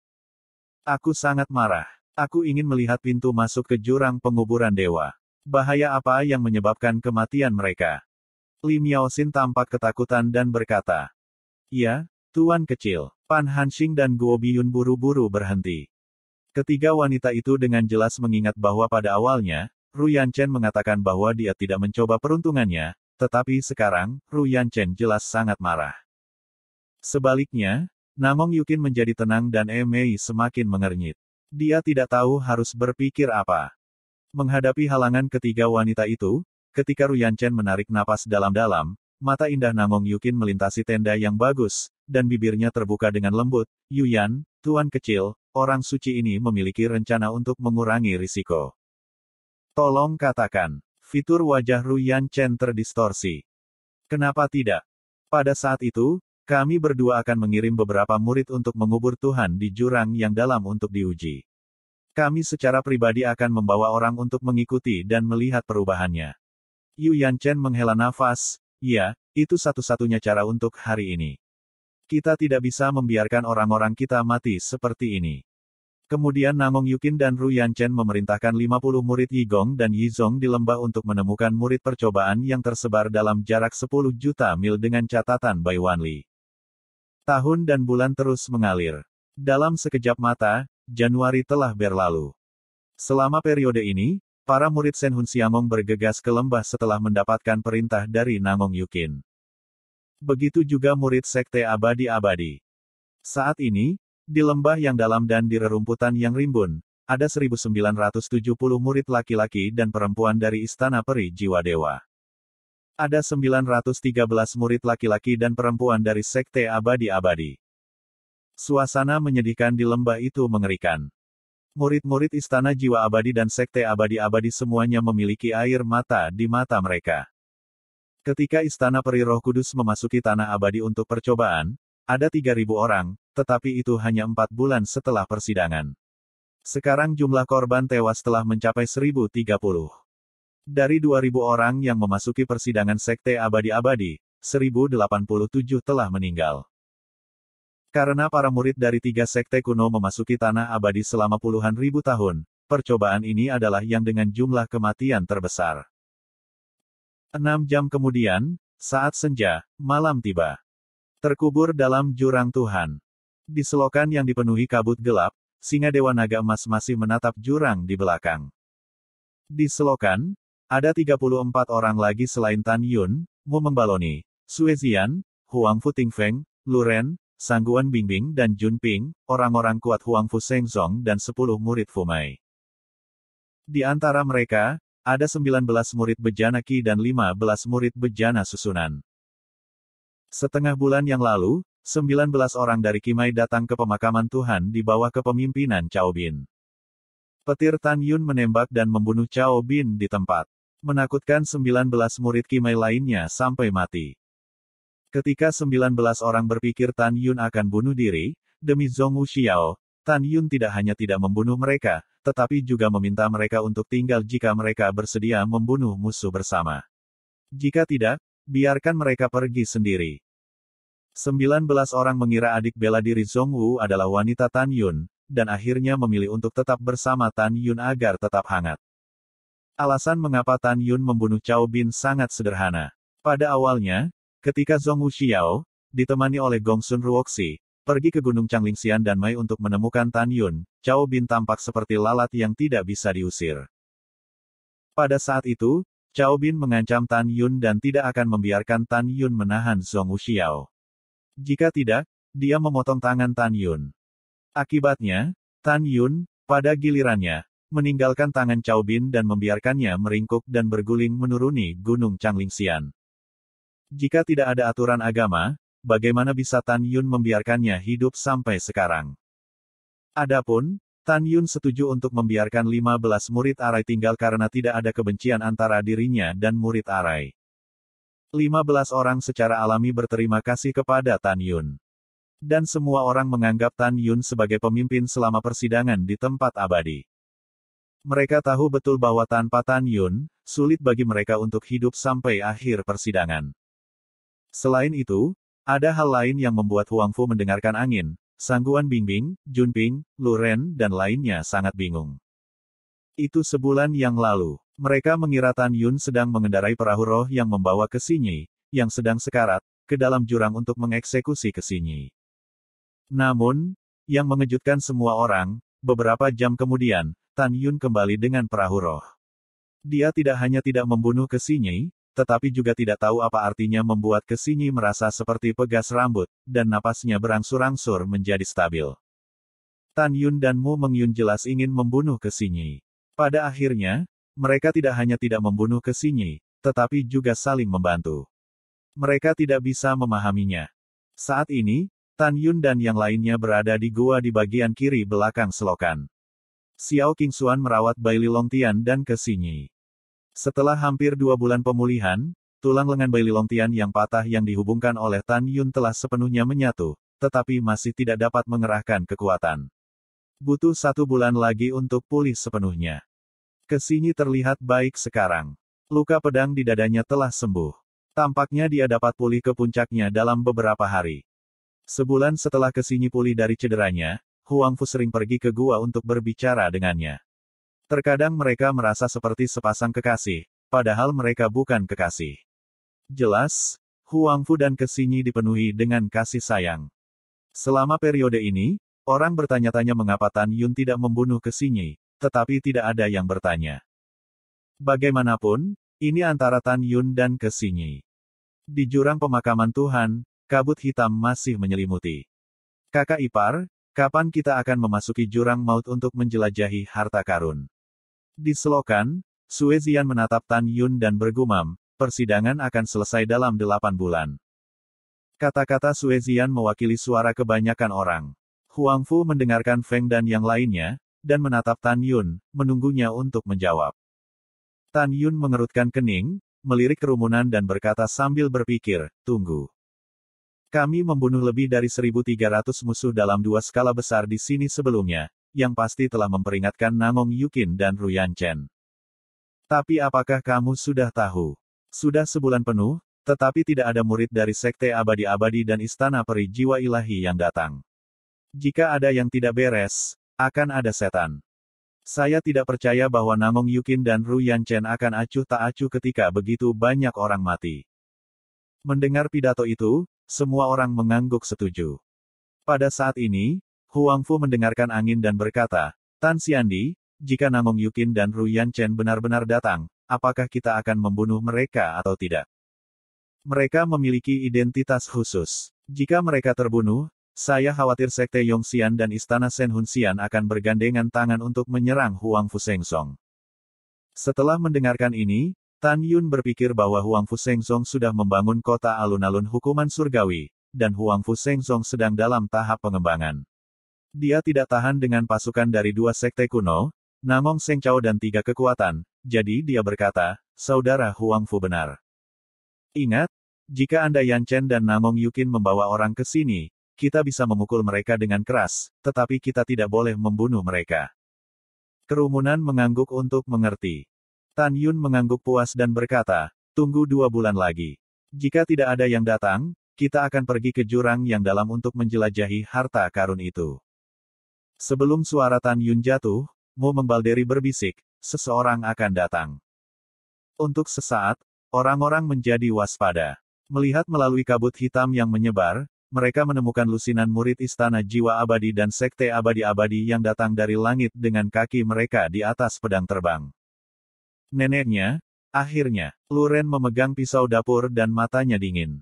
Aku sangat marah. Aku ingin melihat pintu masuk ke jurang penguburan dewa. Bahaya apa yang menyebabkan kematian mereka? Lim Yaosin tampak ketakutan dan berkata, Ya, Tuan kecil, Pan Hanshing dan Guo Biyun buru-buru berhenti. Ketiga wanita itu dengan jelas mengingat bahwa pada awalnya, Ru Yanchen mengatakan bahwa dia tidak mencoba peruntungannya, tetapi sekarang, Ruyan Chen jelas sangat marah. Sebaliknya, Namong Yukin menjadi tenang dan Emei semakin mengernyit. Dia tidak tahu harus berpikir apa. Menghadapi halangan ketiga wanita itu, ketika Ruyan Chen menarik napas dalam-dalam, mata indah Namong Yukin melintasi tenda yang bagus, dan bibirnya terbuka dengan lembut, Yuyan, Tuan kecil, orang suci ini memiliki rencana untuk mengurangi risiko. Tolong katakan fitur wajah Ruyan Chen terdistorsi. Kenapa tidak? Pada saat itu, kami berdua akan mengirim beberapa murid untuk mengubur Tuhan di jurang yang dalam untuk diuji. Kami secara pribadi akan membawa orang untuk mengikuti dan melihat perubahannya. Yu Yan Chen menghela nafas, ya, itu satu-satunya cara untuk hari ini. Kita tidak bisa membiarkan orang-orang kita mati seperti ini. Kemudian Namong Yukin dan Ru Yanchen memerintahkan 50 murid Yigong dan Yizong di lembah untuk menemukan murid percobaan yang tersebar dalam jarak 10 juta mil dengan catatan Bai Wanli. Tahun dan bulan terus mengalir. Dalam sekejap mata, Januari telah berlalu. Selama periode ini, para murid Senhun Siamong bergegas ke lembah setelah mendapatkan perintah dari Namong Yukin. Begitu juga murid Sekte Abadi-Abadi. Saat ini, di lembah yang dalam dan di rerumputan yang rimbun, ada 1970 murid laki-laki dan perempuan dari Istana Peri Jiwa Dewa. Ada 913 murid laki-laki dan perempuan dari Sekte Abadi-Abadi. Suasana menyedihkan di lembah itu mengerikan. Murid-murid Istana Jiwa Abadi dan Sekte Abadi-Abadi semuanya memiliki air mata di mata mereka. Ketika Istana Peri Roh Kudus memasuki Tanah Abadi untuk percobaan, ada 3.000 orang, tetapi itu hanya empat bulan setelah persidangan. Sekarang jumlah korban tewas telah mencapai 1030. Dari 2000 orang yang memasuki persidangan sekte abadi-abadi, 1087 telah meninggal. Karena para murid dari tiga sekte kuno memasuki tanah abadi selama puluhan ribu tahun, percobaan ini adalah yang dengan jumlah kematian terbesar. Enam jam kemudian, saat senja, malam tiba. Terkubur dalam jurang Tuhan. Di selokan yang dipenuhi kabut gelap, singa Dewa Naga Emas masih menatap jurang di belakang. Di selokan, ada 34 orang lagi selain Tan Yun, Mu Membaloni, Suezian, Huang Ting Feng, Luren, Sangguan Bingbing dan Junping, orang-orang kuat Huang Fu Zong dan 10 murid Fu Mai. Di antara mereka, ada 19 murid bejana Ki dan 15 murid bejana susunan. Setengah bulan yang lalu, 19 orang dari Kimai datang ke pemakaman Tuhan di bawah kepemimpinan Cao Bin. Petir Tan Yun menembak dan membunuh Cao Bin di tempat. Menakutkan 19 murid Kimai lainnya sampai mati. Ketika 19 orang berpikir Tan Yun akan bunuh diri, demi Wu Xiao, Tan Yun tidak hanya tidak membunuh mereka, tetapi juga meminta mereka untuk tinggal jika mereka bersedia membunuh musuh bersama. Jika tidak, biarkan mereka pergi sendiri. 19 orang mengira adik bela diri Zhong Wu adalah wanita Tan Yun, dan akhirnya memilih untuk tetap bersama Tan Yun agar tetap hangat. Alasan mengapa Tan Yun membunuh Cao Bin sangat sederhana. Pada awalnya, ketika Zhong Wu Xiao, ditemani oleh Gong Sun Ruoxi, pergi ke Gunung Changlingxian dan Mai untuk menemukan Tan Yun, Cao Bin tampak seperti lalat yang tidak bisa diusir. Pada saat itu, Cao Bin mengancam Tan Yun dan tidak akan membiarkan Tan Yun menahan Zhong Wu Xiao. Jika tidak, dia memotong tangan Tan Yun. Akibatnya, Tan Yun, pada gilirannya, meninggalkan tangan Cao Bin dan membiarkannya meringkuk dan berguling menuruni Gunung Changling Xian. Jika tidak ada aturan agama, bagaimana bisa Tan Yun membiarkannya hidup sampai sekarang? Adapun, Tan Yun setuju untuk membiarkan 15 murid Arai tinggal karena tidak ada kebencian antara dirinya dan murid Arai. 15 orang secara alami berterima kasih kepada Tan Yun. Dan semua orang menganggap Tan Yun sebagai pemimpin selama persidangan di tempat abadi. Mereka tahu betul bahwa tanpa Tan Yun, sulit bagi mereka untuk hidup sampai akhir persidangan. Selain itu, ada hal lain yang membuat Huang Fu mendengarkan angin, Sangguan Bingbing, Junping, Luren dan lainnya sangat bingung. Itu sebulan yang lalu. Mereka mengira Tan Yun sedang mengendarai perahu roh yang membawa ke Kesinyi, yang sedang sekarat, ke dalam jurang untuk mengeksekusi ke Kesinyi. Namun, yang mengejutkan semua orang, beberapa jam kemudian, Tan Yun kembali dengan perahu roh. Dia tidak hanya tidak membunuh ke Kesinyi, tetapi juga tidak tahu apa artinya membuat Kesinyi merasa seperti pegas rambut, dan napasnya berangsur-angsur menjadi stabil. Tan Yun dan Mu Mengyun jelas ingin membunuh Kesinyi. Pada akhirnya, mereka tidak hanya tidak membunuh Kesinyi, tetapi juga saling membantu. Mereka tidak bisa memahaminya. Saat ini, Tan Yun dan yang lainnya berada di gua di bagian kiri belakang selokan. Xiao Qingxuan merawat Baili Longtian dan Kesinyi. Setelah hampir dua bulan pemulihan, tulang lengan Baili Longtian yang patah yang dihubungkan oleh Tan Yun telah sepenuhnya menyatu, tetapi masih tidak dapat mengerahkan kekuatan. Butuh satu bulan lagi untuk pulih sepenuhnya. Kesinyi terlihat baik sekarang. Luka pedang di dadanya telah sembuh. Tampaknya dia dapat pulih ke puncaknya dalam beberapa hari. Sebulan setelah Kesinyi pulih dari cederanya, Huang Fu sering pergi ke gua untuk berbicara dengannya. Terkadang mereka merasa seperti sepasang kekasih, padahal mereka bukan kekasih. Jelas, Huang Fu dan Kesinyi dipenuhi dengan kasih sayang. Selama periode ini, orang bertanya-tanya mengapa Tan Yun tidak membunuh Kesinyi, tetapi tidak ada yang bertanya. Bagaimanapun, ini antara Tan Yun dan Kesinyi. Di jurang pemakaman Tuhan, kabut hitam masih menyelimuti. Kakak ipar, kapan kita akan memasuki jurang maut untuk menjelajahi harta karun? Di selokan, Suezian menatap Tan Yun dan bergumam, persidangan akan selesai dalam delapan bulan. Kata-kata Suezian mewakili suara kebanyakan orang. Huang Fu mendengarkan Feng dan yang lainnya, dan menatap Tan Yun, menunggunya untuk menjawab. Tan Yun mengerutkan kening, melirik kerumunan dan berkata sambil berpikir, tunggu. Kami membunuh lebih dari 1.300 musuh dalam dua skala besar di sini sebelumnya, yang pasti telah memperingatkan Nangong Yukin dan Ruyan Chen. Tapi apakah kamu sudah tahu? Sudah sebulan penuh, tetapi tidak ada murid dari Sekte Abadi-Abadi dan Istana Peri Jiwa Ilahi yang datang. Jika ada yang tidak beres, akan ada setan. Saya tidak percaya bahwa Namong Yukin dan Ru Chen akan acuh tak acuh ketika begitu banyak orang mati. Mendengar pidato itu, semua orang mengangguk setuju. Pada saat ini, Huang Fu mendengarkan angin dan berkata, Tan Xiandi, jika Namong Yukin dan Ru Chen benar-benar datang, apakah kita akan membunuh mereka atau tidak? Mereka memiliki identitas khusus. Jika mereka terbunuh, saya khawatir Sekte Yongxian dan Istana Senhunxian akan bergandengan tangan untuk menyerang Huang Fusengsong. Setelah mendengarkan ini, Tan Yun berpikir bahwa Huang Fusengsong sudah membangun kota alun-alun hukuman surgawi, dan Huang Fusengsong sedang dalam tahap pengembangan. Dia tidak tahan dengan pasukan dari dua sekte kuno, Namong Sengcao dan tiga kekuatan, jadi dia berkata, Saudara Huang Fu benar. Ingat, jika Anda Yan Chen dan Namong Yukin membawa orang ke sini, kita bisa memukul mereka dengan keras, tetapi kita tidak boleh membunuh mereka. Kerumunan mengangguk untuk mengerti. Tan Yun mengangguk puas dan berkata, tunggu dua bulan lagi. Jika tidak ada yang datang, kita akan pergi ke jurang yang dalam untuk menjelajahi harta karun itu. Sebelum suara Tan Yun jatuh, Mu Membalderi berbisik, seseorang akan datang. Untuk sesaat, orang-orang menjadi waspada. Melihat melalui kabut hitam yang menyebar, mereka menemukan lusinan murid istana jiwa abadi dan sekte abadi-abadi yang datang dari langit dengan kaki mereka di atas pedang terbang. Neneknya, akhirnya, Luren memegang pisau dapur dan matanya dingin.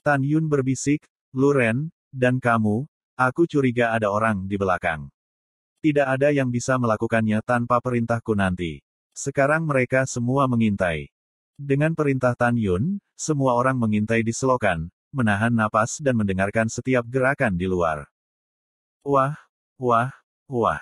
Tan Yun berbisik, Luren, dan kamu, aku curiga ada orang di belakang. Tidak ada yang bisa melakukannya tanpa perintahku nanti. Sekarang mereka semua mengintai. Dengan perintah Tan Yun, semua orang mengintai di selokan, menahan napas dan mendengarkan setiap gerakan di luar. Wah, wah, wah.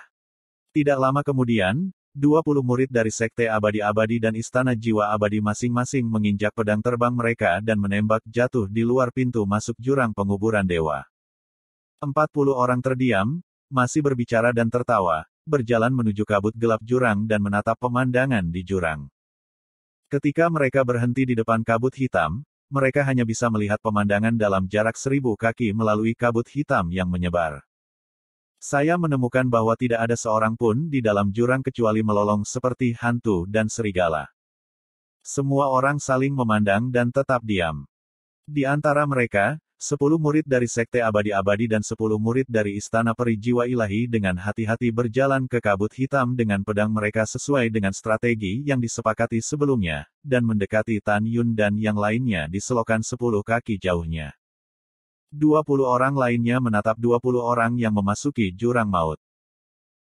Tidak lama kemudian, 20 murid dari Sekte Abadi-Abadi dan Istana Jiwa Abadi masing-masing menginjak pedang terbang mereka dan menembak jatuh di luar pintu masuk jurang penguburan dewa. 40 orang terdiam, masih berbicara dan tertawa, berjalan menuju kabut gelap jurang dan menatap pemandangan di jurang. Ketika mereka berhenti di depan kabut hitam, mereka hanya bisa melihat pemandangan dalam jarak seribu kaki melalui kabut hitam yang menyebar. Saya menemukan bahwa tidak ada seorang pun di dalam jurang kecuali melolong seperti hantu dan serigala. Semua orang saling memandang dan tetap diam. Di antara mereka, Sepuluh murid dari Sekte Abadi-Abadi dan sepuluh murid dari Istana Peri Jiwa Ilahi dengan hati-hati berjalan ke kabut hitam dengan pedang mereka sesuai dengan strategi yang disepakati sebelumnya, dan mendekati Tan Yun dan yang lainnya di selokan sepuluh kaki jauhnya. Dua puluh orang lainnya menatap dua puluh orang yang memasuki jurang maut.